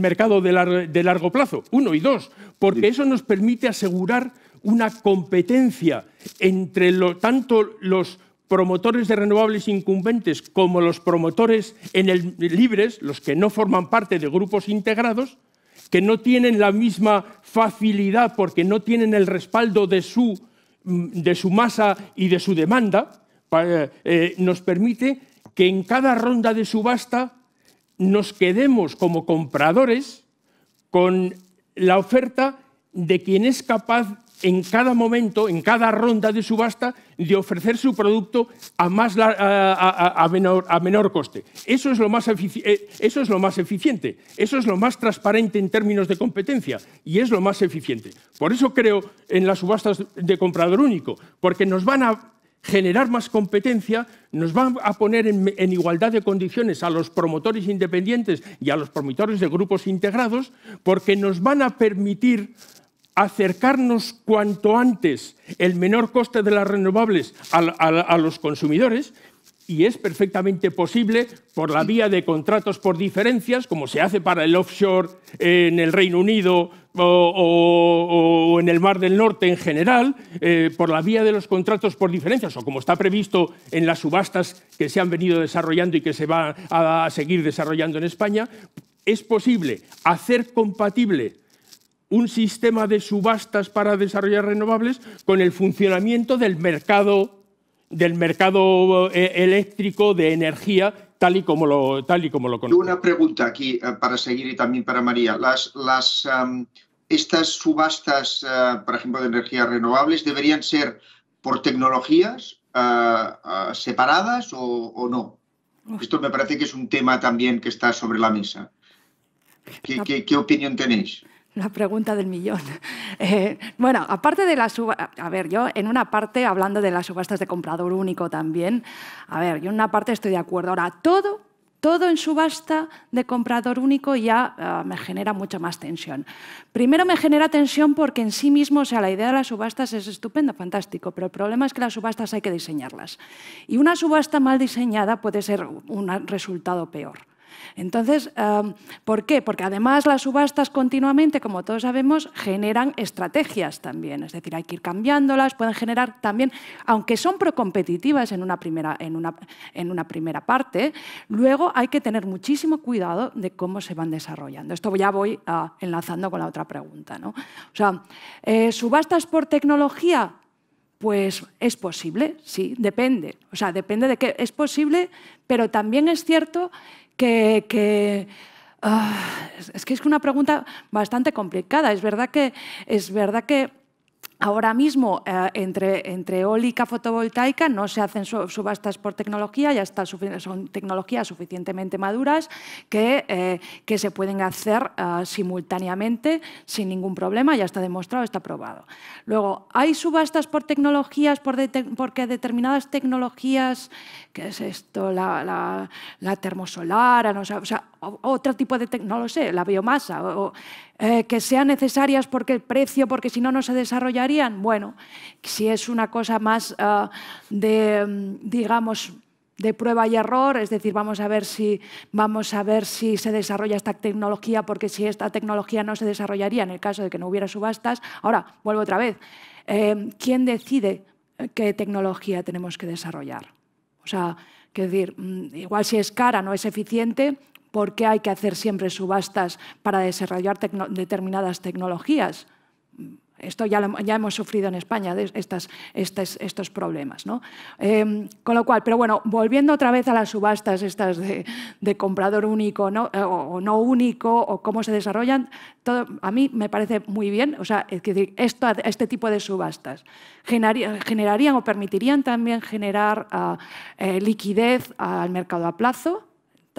mercado de, largo plazo. Uno y dos, porque eso nos permite asegurar una competencia entre lo, tanto los promotores de renovables incumbentes como los promotores en el, libres, los que no forman parte de grupos integrados, que no tienen la misma facilidad porque no tienen el respaldo de su, mm, de su masa y de su demanda, eh, eh, nos permite que en cada ronda de subasta nos quedemos como compradores con la oferta de quien es capaz en cada momento, en cada ronda de subasta, de ofrecer su producto a, menor, coste. Eso es, lo más eh, eso es lo más eficiente, eso es lo más transparente en términos de competencia y es lo más eficiente. Por eso creo en las subastas de comprador único, porque nos van a generar más competencia nos va a poner en, igualdad de condiciones a los promotores independientes y a los promotores de grupos integrados, porque nos van a permitir acercarnos cuanto antes el menor coste de las renovables a los consumidores y es perfectamente posible por la vía de contratos por diferencias, como se hace para el offshore en el Reino Unido o, en el Mar del Norte en general, eh, por la vía de los contratos por diferencias, o como está previsto en las subastas que se han venido desarrollando y que se va a seguir desarrollando en España, es posible hacer compatible un sistema de subastas para desarrollar renovables con el funcionamiento del mercado del mercado eh, eléctrico de energía tal y como lo, tal y como lo conocemos. Una pregunta aquí eh, para seguir y también para María. Las, las, estas subastas, eh, por ejemplo, de energías renovables, ¿deberían ser por tecnologías separadas o, no? Esto me parece que es un tema también que está sobre la mesa. qué opinión tenéis? La pregunta del millón. Eh, bueno, aparte de las a ver, yo en una parte hablando de las subastas de comprador único también, a ver, yo en una parte estoy de acuerdo. Ahora, todo, todo en subasta de comprador único ya eh, me genera mucha más tensión. Primero me genera tensión porque en sí mismo, o sea, la idea de las subastas es estupenda, fantástico, pero el problema es que las subastas hay que diseñarlas. Y una subasta mal diseñada puede ser un resultado peor. Entonces, ¿por qué? Porque además las subastas continuamente, como todos sabemos, generan estrategias también, es decir, hay que ir cambiándolas, pueden generar también, aunque son procompetitivas en una primera, en una, en una primera parte, luego hay que tener muchísimo cuidado de cómo se van desarrollando. Esto ya voy ah, enlazando con la otra pregunta. O sea, eh, subastas por tecnología, pues es posible, sí, depende. O sea, depende de que es posible, pero también es cierto que... que ah, es que es una pregunta bastante complicada. Es verdad que, es verdad que Ahora mismo, eh, entre, eólica fotovoltaica, no se hacen subastas por tecnología, ya son tecnologías suficientemente maduras que, eh, que se pueden hacer eh, simultáneamente sin ningún problema, ya está demostrado, está probado. Luego, ¿hay subastas por tecnologías por porque determinadas tecnologías, que es esto? La, termosolar, o sea, otro tipo de, no lo sé, la biomasa, eh, que sean necesarias porque el precio, porque si no, no se desarrollarían. Bueno, si es una cosa más eh, de, mm, digamos, de prueba y error, es decir, vamos a ver si vamos a ver si se desarrolla esta tecnología, porque si esta tecnología no se desarrollaría en el caso de que no hubiera subastas. Ahora, vuelvo otra vez. Eh, ¿Quién decide qué tecnología tenemos que desarrollar? O sea, que decir, mm, igual si es cara, no es eficiente, por qué hay que hacer siempre subastas para desarrollar determinadas tecnologías. Esto ya, hemos sufrido en España, estos problemas. Em, con lo cual, pero bueno, volviendo otra vez a las subastas estas de, comprador único ¿no? Eh, o, no único, o cómo se desarrollan, todo, a mí me parece muy bien, o sea, este tipo de subastas generarían, o permitirían también generar ah, eh, liquidez al mercado a plazo,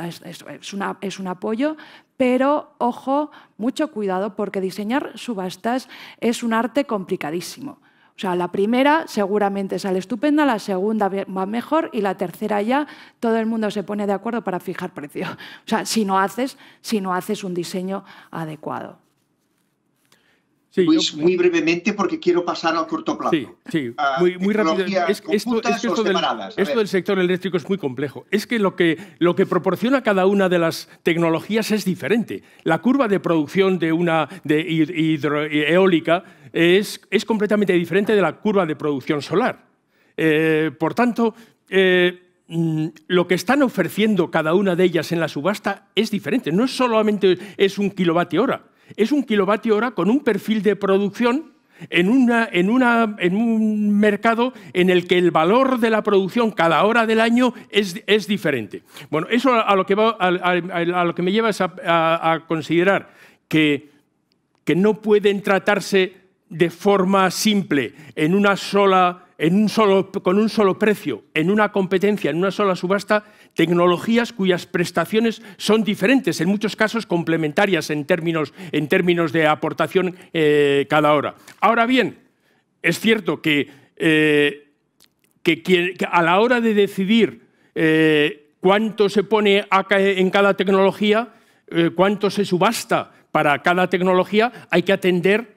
es, un apoyo, pero ojo, mucho cuidado porque diseñar subastas es un arte complicadísimo. O sea, la primera seguramente sale estupenda, la segunda va mejor y la tercera ya todo el mundo se pone de acuerdo para fijar precio. O sea, si no haces, si no haces un diseño adecuado muy brevemente porque quiero pasar al corto plazo. Sí, sí muy, ah, rápido. esto, del, sector eléctrico es muy complejo. Es que lo, que proporciona cada una de las tecnologías es diferente. La curva de producción de una de eólica es, completamente diferente de la curva de producción solar. Eh, por tanto, eh, mm, lo que están ofreciendo cada una de ellas en la subasta es diferente. No solamente es un kilovatio hora es un kilovatio hora con un perfil de producción en, un mercado en el que el valor de la producción cada hora del año es, diferente. Bueno, eso a lo que, me lleva es a, considerar que, que no pueden tratarse de forma simple en una sola con un solo precio, en una competencia, en una sola subasta, tecnologías cuyas prestaciones son diferentes, en muchos casos complementarias en términos, en términos de aportación eh, cada hora. Ahora bien, es cierto que, eh, a la hora de decidir eh, cuánto se pone en cada tecnología, cuánto se subasta para cada tecnología, hay que atender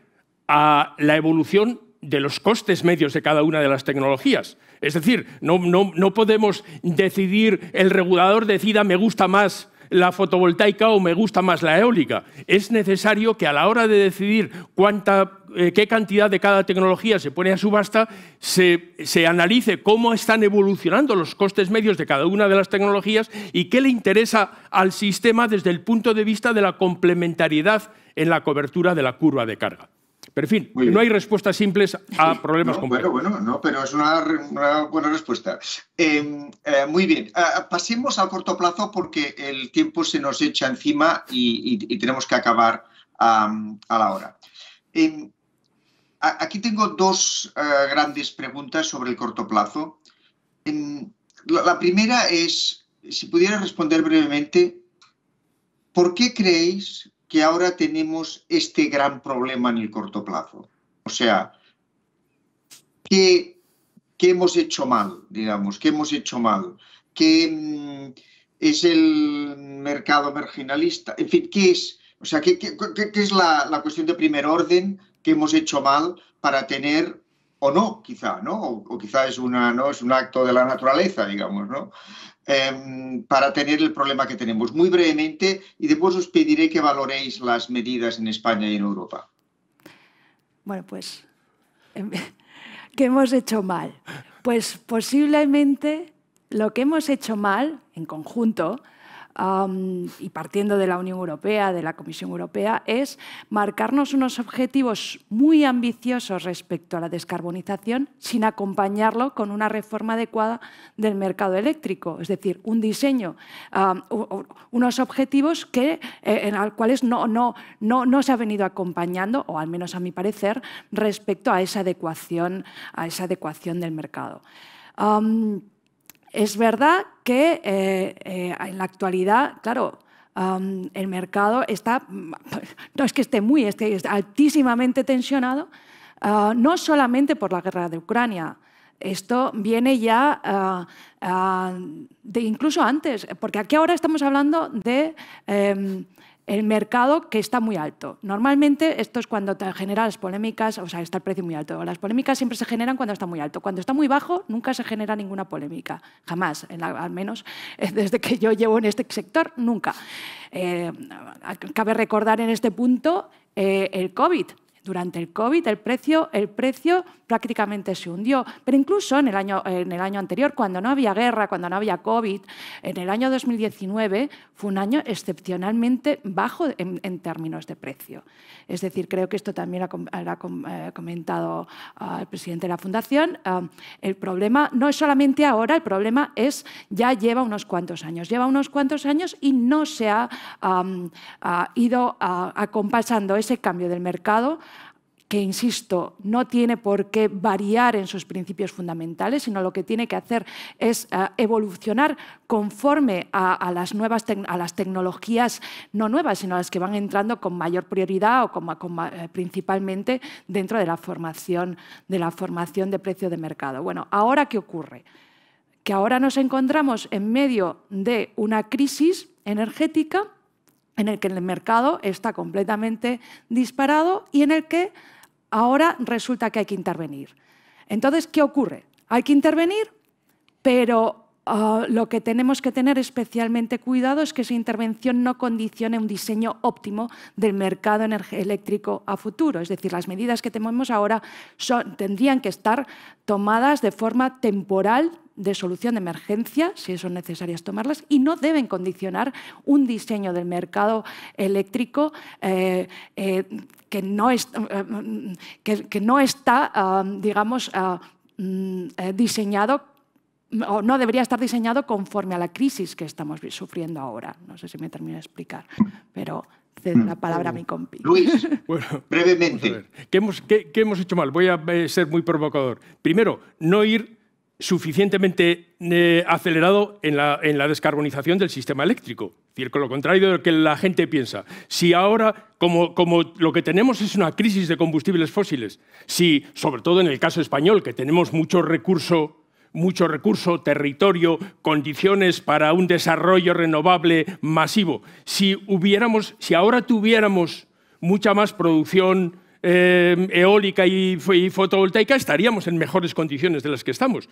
a la evolución de los costes medios de cada una de las tecnologías. Es decir, no, podemos decidir, el regulador decida me gusta más la fotovoltaica o me gusta más la eólica. Es necesario que a la hora de decidir eh, qué cantidad de cada tecnología se pone a subasta, se, analice cómo están evolucionando los costes medios de cada una de las tecnologías y qué le interesa al sistema desde el punto de vista de la complementariedad en la cobertura de la curva de carga. Pero en fin, no hay respuestas simples a problemas complejos. Bueno, bueno, no, pero es una, buena respuesta. Em, eh, muy bien, ah, pasemos al corto plazo porque el tiempo se nos echa encima y, tenemos que acabar a la hora. Em, aquí tengo dos eh, grandes preguntas sobre el corto plazo. Em, la, primera es, si pudieras responder brevemente, ¿por qué creéis que ahora tenemos este gran problema en el corto plazo. O sea, ¿qué, hemos hecho mal, digamos? ¿Qué hemos hecho mal? ¿Qué mm, es el mercado marginalista? En fin, ¿qué es? O sea, ¿qué, es la, la, cuestión de primer orden que hemos hecho mal para tener o no, quizá, ¿no? O, quizá es, una, ¿no? es un acto de la naturaleza, digamos, ¿no? Em, para tener el problema que tenemos. Muy brevemente, y después os pediré que valoréis las medidas en España y en Europa. Bueno, pues, em, ¿qué hemos hecho mal? Pues posiblemente lo que hemos hecho mal, en conjunto, y partiendo de la Unión Europea, de la Comisión Europea, es marcarnos unos objetivos muy ambiciosos respecto a la descarbonización sin acompañarlo con una reforma adecuada del mercado eléctrico, es decir, un diseño, unos objetivos que, eh, en los cuales no, no, no, no se ha venido acompañando, o al menos a mi parecer, respecto a esa adecuación, a esa adecuación del mercado. Es verdad que eh, eh, en la actualidad, claro, el mercado está, no es que esté muy, es altísimamente tensionado, ah, no solamente por la guerra de Ucrania, esto viene ya ah, ah, de incluso antes, porque aquí ahora estamos hablando de em, el mercado que está muy alto. Normalmente esto es cuando genera las polémicas, o sea, está el precio muy alto. Las polémicas siempre se generan cuando está muy alto. Cuando está muy bajo, nunca se genera ninguna polémica, jamás, al menos eh, desde que yo llevo en este sector, nunca. Eh, cabe recordar en este punto eh, el COVID. Durante el COVID el precio, prácticamente se hundió, pero incluso en el, año, anterior, cuando no había guerra, cuando no había COVID, en el año 2019 fue un año excepcionalmente bajo en, términos de precio. Es decir, creo que esto también lo ha eh, comentado ah, el presidente de la Fundación. Ah, el problema no es solamente ahora, el problema es ya lleva unos cuantos años. Lleva unos cuantos años y no se ha ido ah, acompasando ese cambio del mercado que, insisto, no tiene por qué variar en sus principios fundamentales, sino lo que tiene que hacer es eh, evolucionar conforme a, las nuevas a las tecnologías, no nuevas, sino las que van entrando con mayor prioridad o como eh, principalmente dentro de la, formación, de la formación de precio de mercado. Bueno, ¿ahora qué ocurre? Que ahora nos encontramos en medio de una crisis energética en el que el mercado está completamente disparado y en el que ahora resulta que hay que intervenir. Entonces, ¿qué ocurre? Hay que intervenir, pero Ah, lo que tenemos que tener especialmente cuidado es que esa intervención no condicione un diseño óptimo del mercado eléctrico a futuro. Es decir, las medidas que tenemos ahora tendrían que estar tomadas de forma temporal de solución de emergencia, si son necesarias tomarlas, y no deben condicionar un diseño del mercado eléctrico eh, eh, que, no eh, mm, que no está, ah, digamos, ah, mm, diseñado no debería estar diseñado conforme a la crisis que estamos sufriendo ahora. No sé si me termino de explicar, pero cedo mm. la palabra a mi compi. Luis, brevemente. ¿Qué hemos, hecho mal? Voy a eh, ser muy provocador. Primero, no ir suficientemente eh, acelerado en la, descarbonización del sistema eléctrico. Es decir, con lo contrario de lo que la gente piensa. Si ahora, como, como, lo que tenemos es una crisis de combustibles fósiles, si, sobre todo en el caso español, que tenemos mucho recurso mucho recurso, territorio, condiciones para un desarrollo renovable masivo. Si, hubiéramos, si ahora tuviéramos mucha más producción eh, eólica y, fotovoltaica, estaríamos en mejores condiciones de las que estamos.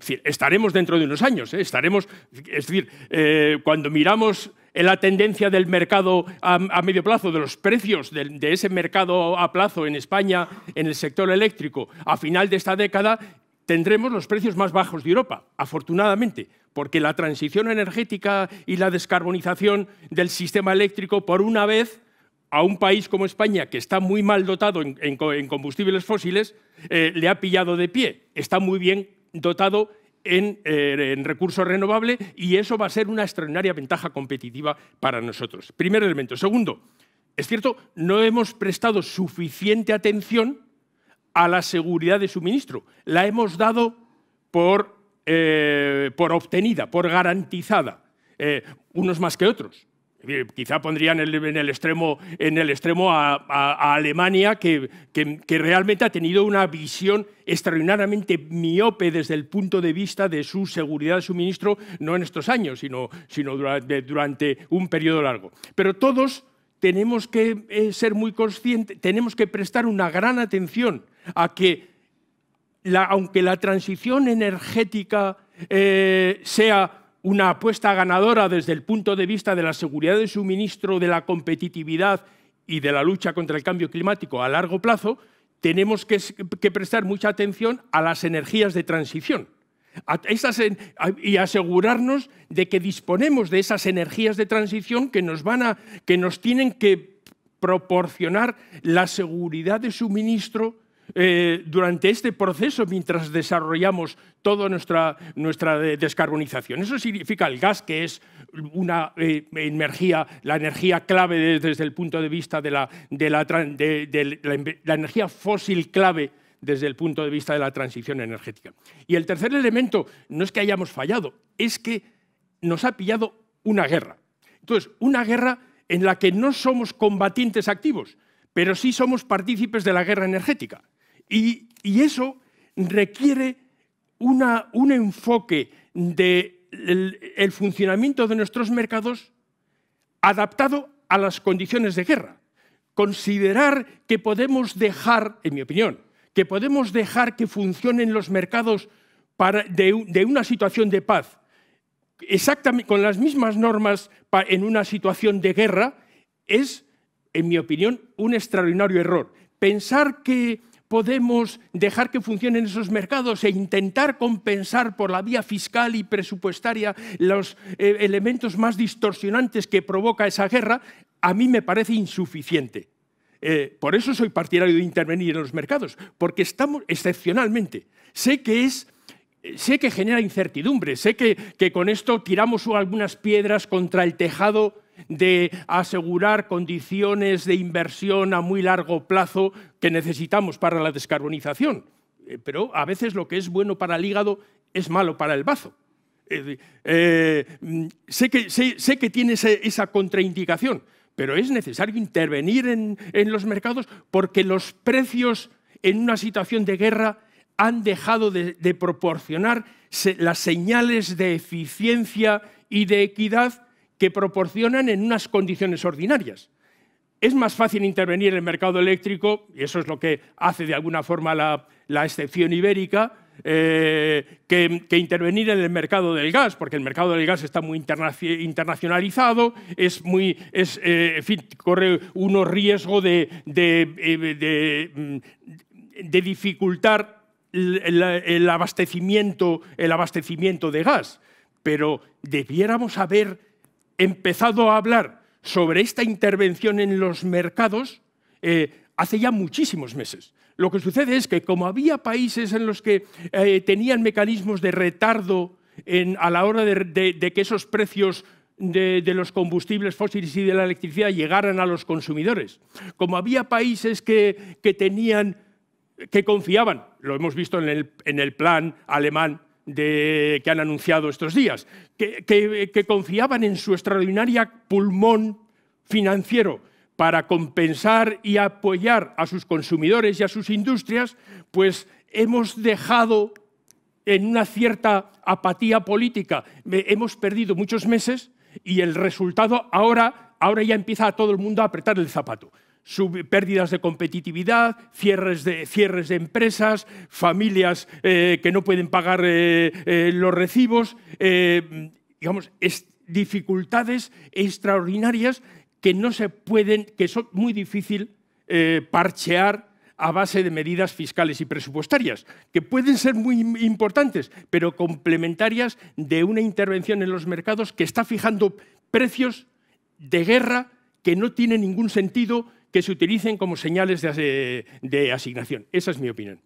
Es estaremos dentro de unos años, ¿eh? estaremos, es decir, eh, cuando miramos la tendencia del mercado a, medio plazo, de los precios de, ese mercado a plazo en España, en el sector eléctrico, a final de esta década, tendremos los precios más bajos de Europa, afortunadamente, porque la transición energética y la descarbonización del sistema eléctrico, por una vez, a un país como España, que está muy mal dotado en, combustibles fósiles, eh, le ha pillado de pie. Está muy bien dotado en, eh, en recursos renovables y eso va a ser una extraordinaria ventaja competitiva para nosotros. Primer elemento. Segundo, es cierto, no hemos prestado suficiente atención a la seguridad de suministro. La hemos dado por, eh, por obtenida, por garantizada, eh, unos más que otros. Eh, quizá pondrían en el, extremo, en el extremo a, Alemania, que, realmente ha tenido una visión extraordinariamente miope desde el punto de vista de su seguridad de suministro, no en estos años, sino, sino durante, un periodo largo. Pero todos tenemos que eh, ser muy conscientes, tenemos que prestar una gran atención a que, aunque la transición energética eh, sea una apuesta ganadora desde el punto de vista de la seguridad de suministro, de la competitividad y de la lucha contra el cambio climático a largo plazo, tenemos que prestar mucha atención a las energías de transición y asegurarnos de que disponemos de esas energías de transición que nos, van a, que nos tienen que proporcionar la seguridad de suministro eh, durante este proceso mientras desarrollamos toda nuestra, nuestra descarbonización. Eso significa el gas, que es una eh, energía, la energía clave desde el punto de vista de la, de la, de, la energía fósil clave desde el punto de vista de la transición energética. Y el tercer elemento no es que hayamos fallado, es que nos ha pillado una guerra. Entonces, una guerra en la que no somos combatientes activos, pero sí somos partícipes de la guerra energética. Y, eso requiere un enfoque del de el funcionamiento de nuestros mercados adaptado a las condiciones de guerra. Considerar que podemos dejar, en mi opinión, que podemos dejar que funcionen los mercados de, una situación de paz, exactamente con las mismas normas en una situación de guerra, es, en mi opinión, un extraordinario error. Pensar que podemos dejar que funcionen esos mercados e intentar compensar por la vía fiscal y presupuestaria los eh, elementos más distorsionantes que provoca esa guerra, a mí me parece insuficiente. Eh, por eso soy partidario de intervenir en los mercados, porque estamos excepcionalmente. Sé que es eh, sé que genera incertidumbre, sé que, con esto tiramos algunas piedras contra el tejado de asegurar condiciones de inversión a muy largo plazo que necesitamos para la descarbonización. Eh, pero a veces lo que es bueno para el hígado es malo para el bazo. Mm, sé, que, sé, sé que tiene esa contraindicación, pero es necesario intervenir en, los mercados porque los precios en una situación de guerra han dejado de, proporcionar las señales de eficiencia y de equidad que proporcionan en unas condiciones ordinarias. Es más fácil intervenir en el mercado eléctrico, y eso es lo que hace de alguna forma la excepción ibérica, eh, que, intervenir en el mercado del gas, porque el mercado del gas está muy internacionalizado, es muy, eh, corre unos riesgo de, eh, mm, dificultar el, abastecimiento, el abastecimiento de gas. Pero debiéramos haber empezado a hablar sobre esta intervención en los mercados hace ya muchísimos meses lo que sucede es que como había países en los que eh, tenían mecanismos de retardo en, a la hora de, que esos precios de, los combustibles fósiles y de la electricidad llegaran a los consumidores, como había países que, tenían que confiaban, lo hemos visto en el, plan alemán que han anunciado estos días, que, que confiaban en su extraordinaria pulmón financiero para compensar y apoyar a sus consumidores y a sus industrias, pues hemos dejado en una cierta apatía política. Hemos perdido muchos meses y el resultado ahora, ahora ya empieza a todo el mundo a apretar el zapato. pérdidas de competitividad, cierres de, cierres de empresas, familias eh, que no pueden pagar eh, eh, los recibos, digamos, dificultades extraordinarias que no se pueden, que son muy difícil eh, parchear a base de medidas fiscales y presupuestarias, que pueden ser muy importantes, pero complementarias de una intervención en los mercados que está fijando precios de guerra que no tiene ningún sentido que se utilicen como señales de asignación. Esa es mi opinión.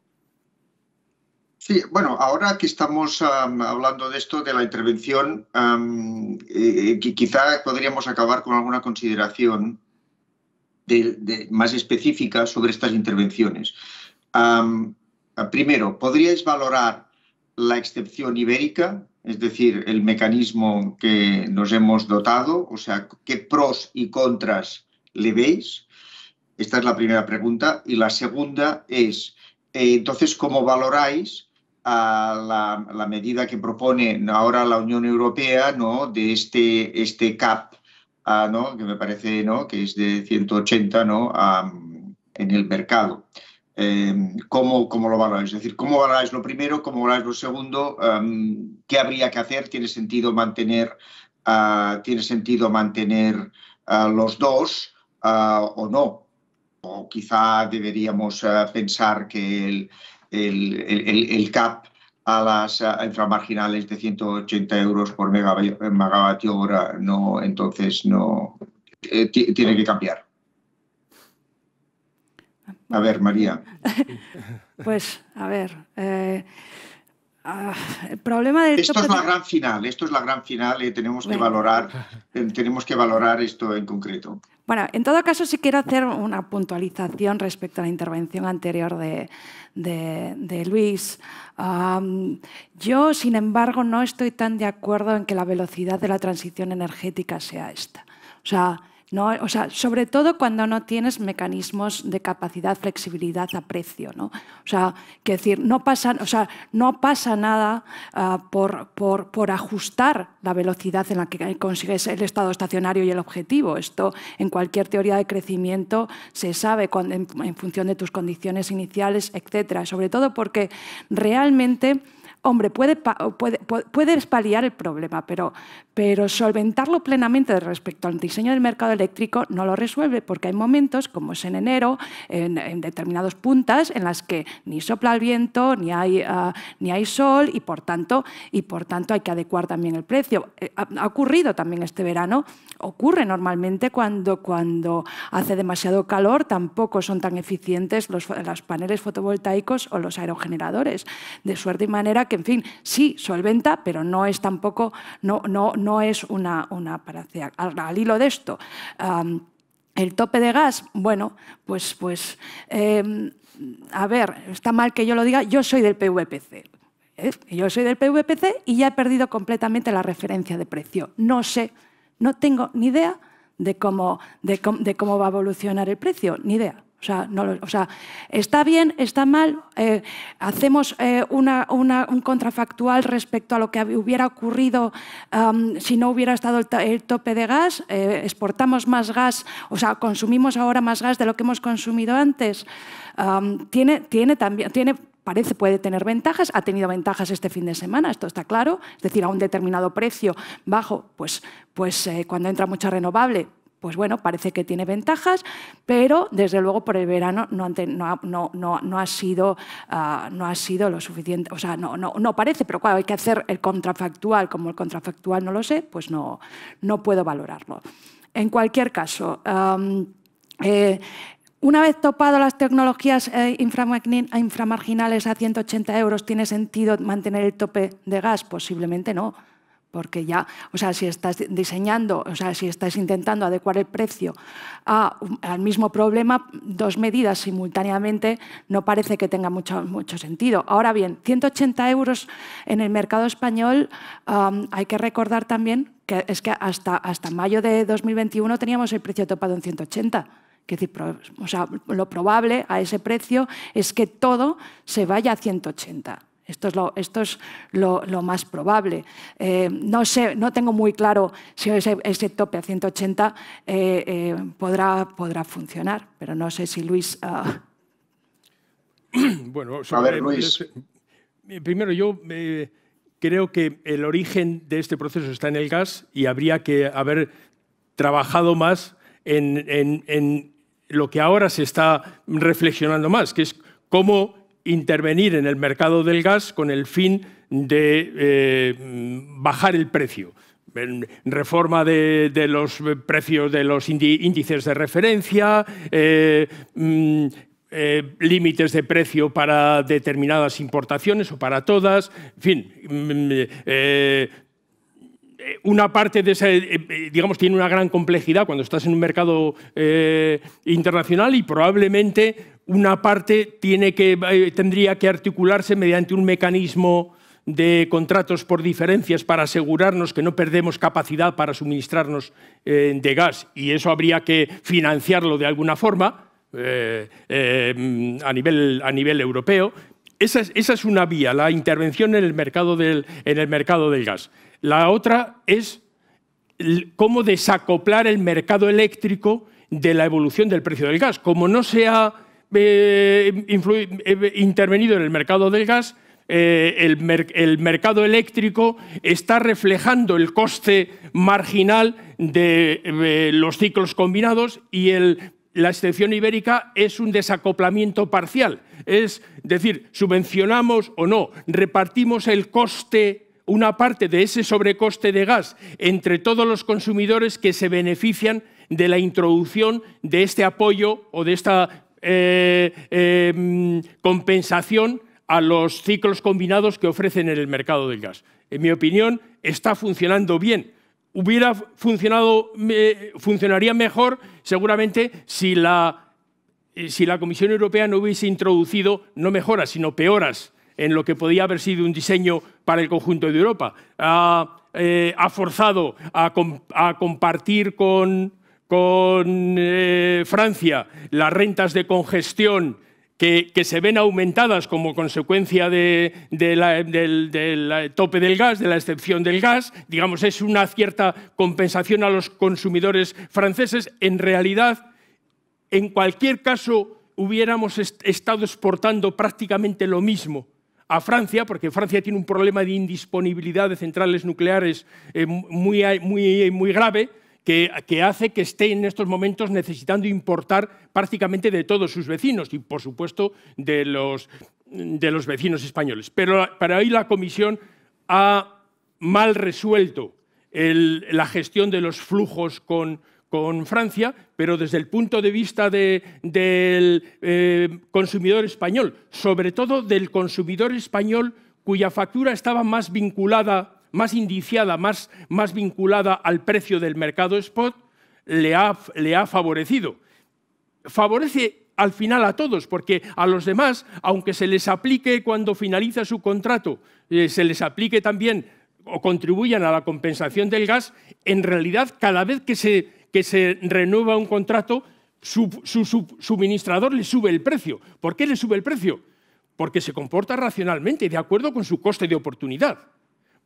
Sí, bueno, ahora que estamos hablando de esto, de la intervención, eh, eh, quizá podríamos acabar con alguna consideración más específica sobre estas intervenciones. primero, ¿podríais valorar la excepción ibérica, es decir, el mecanismo que nos hemos dotado? O sea, ¿qué pros y contras le veis? Esta es la primera pregunta. Y la segunda es, eh, entonces, ¿cómo valoráis a la, medida que propone ahora la Unión Europea ¿no? de este, este CAP, ah, ¿no? que me parece ¿no? que es de 180 ¿no? en el mercado. Em, ¿cómo, ¿cómo, lo valoráis? Es decir, ¿cómo valoráis lo primero? ¿Cómo valoráis lo segundo? Em, ¿Qué habría que hacer? ¿Tiene sentido mantener, ah, ¿tiene sentido mantener ah, los dos o no? O quizá deberíamos pensar que el, el, CAP a las inframarginales de 180 euros por megavatio hora, no, entonces no eh, tiene que cambiar. A ver, María. Pues, a ver, eh, Ah, el problema de esto es la gran final, esto es la gran final y eh, tenemos que valorar, eh, tenemos que valorar esto en concreto. Bueno, en todo caso si quiero hacer una puntualización respecto a la intervención anterior de, Luis. yo, sin embargo, no estoy tan de acuerdo en que la velocidad de la transición energética sea esta. O sea, ¿no? O sea, sobre todo cuando no tienes mecanismos de capacidad, flexibilidad, aprecio, ¿no? O sea, decir, no pasa, o sea, no pasa nada ah, por, ajustar la velocidad en la que consigues el estado estacionario y el objetivo. Esto en cualquier teoría de crecimiento se sabe en, en, función de tus condiciones iniciales, etcétera. Sobre todo porque realmente hombre, puede, puede, puedes paliar el problema, pero, pero solventarlo plenamente respecto al diseño del mercado eléctrico no lo resuelve, porque hay momentos, como es en enero, en, en determinadas puntas, en las que ni sopla el viento, ni hay, ah, ni hay sol, y por, tanto, y por tanto hay que adecuar también el precio. Eh, ha, ocurrido también este verano, ocurre normalmente cuando, cuando hace demasiado calor, tampoco son tan eficientes los, los paneles fotovoltaicos o los aerogeneradores, de suerte y manera que en fin, sí solventa, pero no es tampoco, no, no, no es una, una Al, hilo de esto, el tope de gas, bueno, pues, pues em, a ver, está mal que yo lo diga, yo soy del PVPC. ¿eh? Yo soy del PVPC y ya he perdido completamente la referencia de precio. No sé, no tengo ni idea de cómo, de cómo va a evolucionar el precio, ni idea. O sea, no sea, está bien, está mal, eh, hacemos eh, un contrafactual respecto a lo que hubiera ocurrido si no hubiera estado el, tope de gas, eh, exportamos más gas, o sea, consumimos ahora más gas de lo que hemos consumido antes. tiene, tiene también, tiene, parece puede tener ventajas, ha tenido ventajas este fin de semana, esto está claro, es decir, a un determinado precio bajo, pues, pues cuando entra mucha renovable pues bueno, parece que tiene ventajas, pero desde luego por el verano no, ha, sido, ah, no ha sido lo suficiente, o sea, no, no, parece, pero claro, hay que hacer el contrafactual, como el contrafactual no lo sé, pues no, no puedo valorarlo. En cualquier caso, eh, una vez topado las tecnologías eh, inframarginales a 180 euros, ¿tiene sentido mantener el tope de gas? Posiblemente no porque ya, o sea, si estás diseñando, o sea, si estás intentando adecuar el precio al mismo problema, dos medidas simultáneamente no parece que tenga mucho, mucho sentido. Ahora bien, 180 euros en el mercado español, hay que recordar también que es que hasta, hasta mayo de 2021 teníamos el precio topado en 180. Que decir, o sea, lo probable a ese precio es que todo se vaya a 180. Esto es lo, esto es lo, más probable. Eh, no, sé, no tengo muy claro si ese, tope a 180 eh, eh, podrá, podrá funcionar, pero no sé si Luis... Ah. Bueno, a Primero, yo creo que el origen de este proceso está en el gas y habría que haber trabajado más en lo que ahora se está reflexionando más, que es cómo intervenir en el mercado del gas con el fin de eh, bajar el precio reforma de, los precios de los índices de referencia, eh, mm, eh, límites de precio para determinadas importaciones o para todas, en fin. Mm, una parte de esa, digamos, tiene una gran complejidad cuando estás en un mercado internacional y probablemente una parte eh, tendría que articularse mediante un mecanismo de contratos por diferencias para asegurarnos que no perdemos capacidad para suministrarnos eh, de gas y eso habría que financiarlo de alguna forma eh, a, nivel, a nivel europeo. Esa es, una vía, la intervención en el mercado del, en el mercado del gas. La otra es cómo desacoplar el mercado eléctrico de la evolución del precio del gas. Como no sea eh, eh, intervenido en el mercado del gas, eh, el, mercado eléctrico está reflejando el coste marginal de los ciclos combinados y la excepción ibérica es un desacoplamiento parcial. Es decir, subvencionamos o no, repartimos el coste una parte de ese sobrecoste de gas entre todos los consumidores que se benefician de la introducción de este apoyo o de esta eh, em, compensación a los ciclos combinados que ofrecen en el mercado del gas. En mi opinión, está funcionando bien. Hubiera funcionado, funcionaría mejor seguramente si la, Comisión Europea no hubiese introducido no mejoras, sino peoras en lo que podía haber sido un diseño para el conjunto de Europa. Ha, eh, forzado a compartir con con eh, Francia, las rentas de congestión que, se ven aumentadas como consecuencia del, eh, tope del gas, de la excepción del gas, digamos, es una cierta compensación a los consumidores franceses. En realidad, en cualquier caso, hubiéramos estado exportando prácticamente lo mismo a Francia, porque Francia tiene un problema de indisponibilidad de centrales nucleares eh, muy, muy grave, que, hace que esté en estos momentos necesitando importar prácticamente de todos sus vecinos y, por supuesto, de los, de los vecinos españoles. Pero para ahí la Comisión ha mal resuelto la gestión de los flujos con, con Francia, pero desde el punto de vista del eh, consumidor español, sobre todo del consumidor español cuya factura estaba más vinculada más indiciada, más, más vinculada al precio del mercado spot, le ha, le ha favorecido. Favorece al final a todos, porque a los demás, aunque se les aplique cuando finaliza su contrato, eh, se les aplique también o contribuyan a la compensación del gas, en realidad cada vez que se, que se renueva un contrato, su, su, suministrador le sube el precio. ¿Por qué le sube el precio? Porque se comporta racionalmente, de acuerdo con su coste de oportunidad.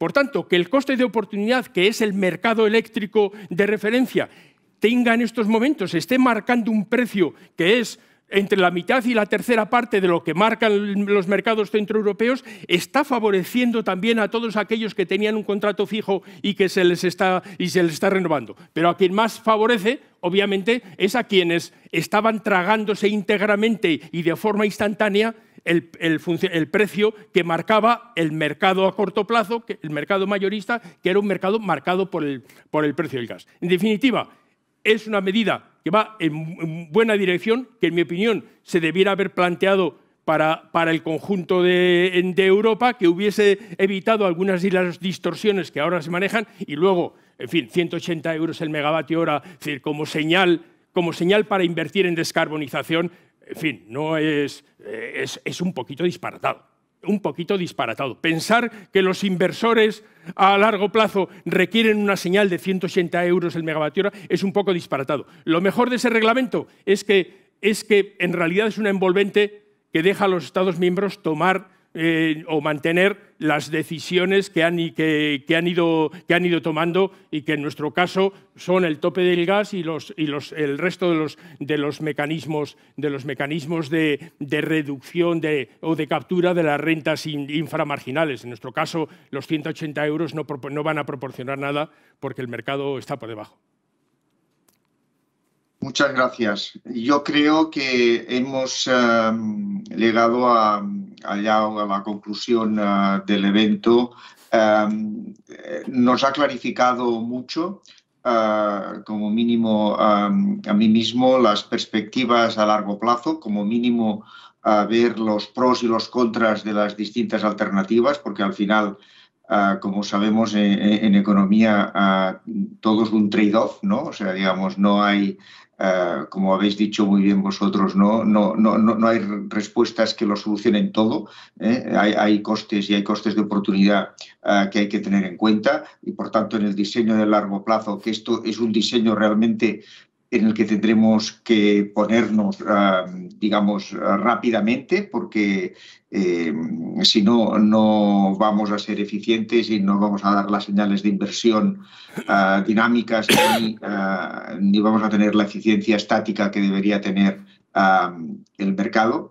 Por tanto, que el coste de oportunidad, que es el mercado eléctrico de referencia, tenga en estos momentos, esté marcando un precio que es entre la mitad y la tercera parte de lo que marcan los mercados centroeuropeos, está favoreciendo también a todos aquellos que tenían un contrato fijo y que se les está, y se les está renovando. Pero a quien más favorece, obviamente, es a quienes estaban tragándose íntegramente y de forma instantánea el, precio que marcaba el mercado a corto plazo, el mercado mayorista, que era un mercado marcado por el, precio del gas. En definitiva, es una medida que va en buena dirección, que en mi opinión se debiera haber planteado para, el conjunto de, Europa, que hubiese evitado algunas de las distorsiones que ahora se manejan y luego, en fin, 180 euros el megavatio hora, decir, como como señal para invertir en descarbonización, en fin, no eh, es, un poquito disparatado un poquito disparatado. Pensar que los inversores a largo plazo requieren una señal de 180 euros el megavatio es un poco disparatado. Lo mejor de ese reglamento es que, es que en realidad es una envolvente que deja a los Estados miembros tomar eh, o mantener las decisiones que han, que, han ido, que han, ido, tomando y que en nuestro caso son el tope del gas y, los, y los, el resto de los, de los, mecanismos, de, los mecanismos de, reducción de, o de captura de las rentas inframarginales. En nuestro caso, los 180 euros no van a proporcionar nada porque el mercado está por debajo. Muchas gracias. Yo creo que hemos em, llegado a, allá a la conclusión eh, del evento. Em, eh, nos ha clarificado mucho, eh, como mínimo em, a mí mismo, las perspectivas a largo plazo, como mínimo a ver los pros y los contras de las distintas alternativas, porque al final, como sabemos en, economía, todo es un trade-off, ¿no? O sea, digamos, no hay Ah, como habéis dicho muy bien vosotros, no, no, no, no hay respuestas que lo solucionen todo. ¿eh? Hay, costes y hay costes de oportunidad ah, que hay que tener en cuenta y, por tanto, en el diseño de largo plazo, que esto es un diseño realmente en el que tendremos que ponernos, ah, digamos, rápidamente, porque eh, si no, no vamos a ser eficientes y no vamos a dar las señales de inversión ah, dinámicas ah, ni, vamos a tener la eficiencia estática que debería tener el mercado.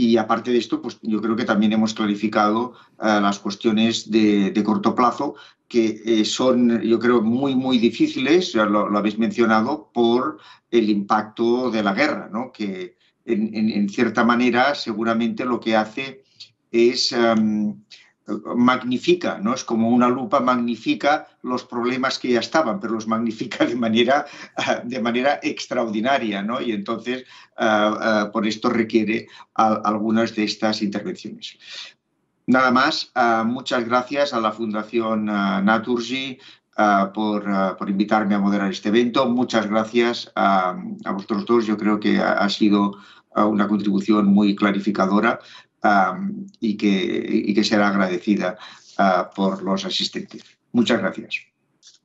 Y aparte de esto, pues yo creo que también hemos clarificado eh, las cuestiones de, corto plazo que eh, son, yo creo, muy, muy difíciles, lo, lo, habéis mencionado, por el impacto de la guerra, que en, cierta manera seguramente lo que hace es em, magnifica, ¿no? Es como una lupa magnifica los problemas que ya estaban, pero los magnifica de manera, de manera extraordinaria, ¿no? Y entonces, ah, ah, por esto requiere algunas de estas intervenciones. Nada más, ah, muchas gracias a la Fundación Naturgy por, por, invitarme a moderar este evento. Muchas gracias a, vosotros dos. Yo creo que ha sido una contribución muy clarificadora y, que, y que será agradecida ah, por los asistentes. Muchas gracias.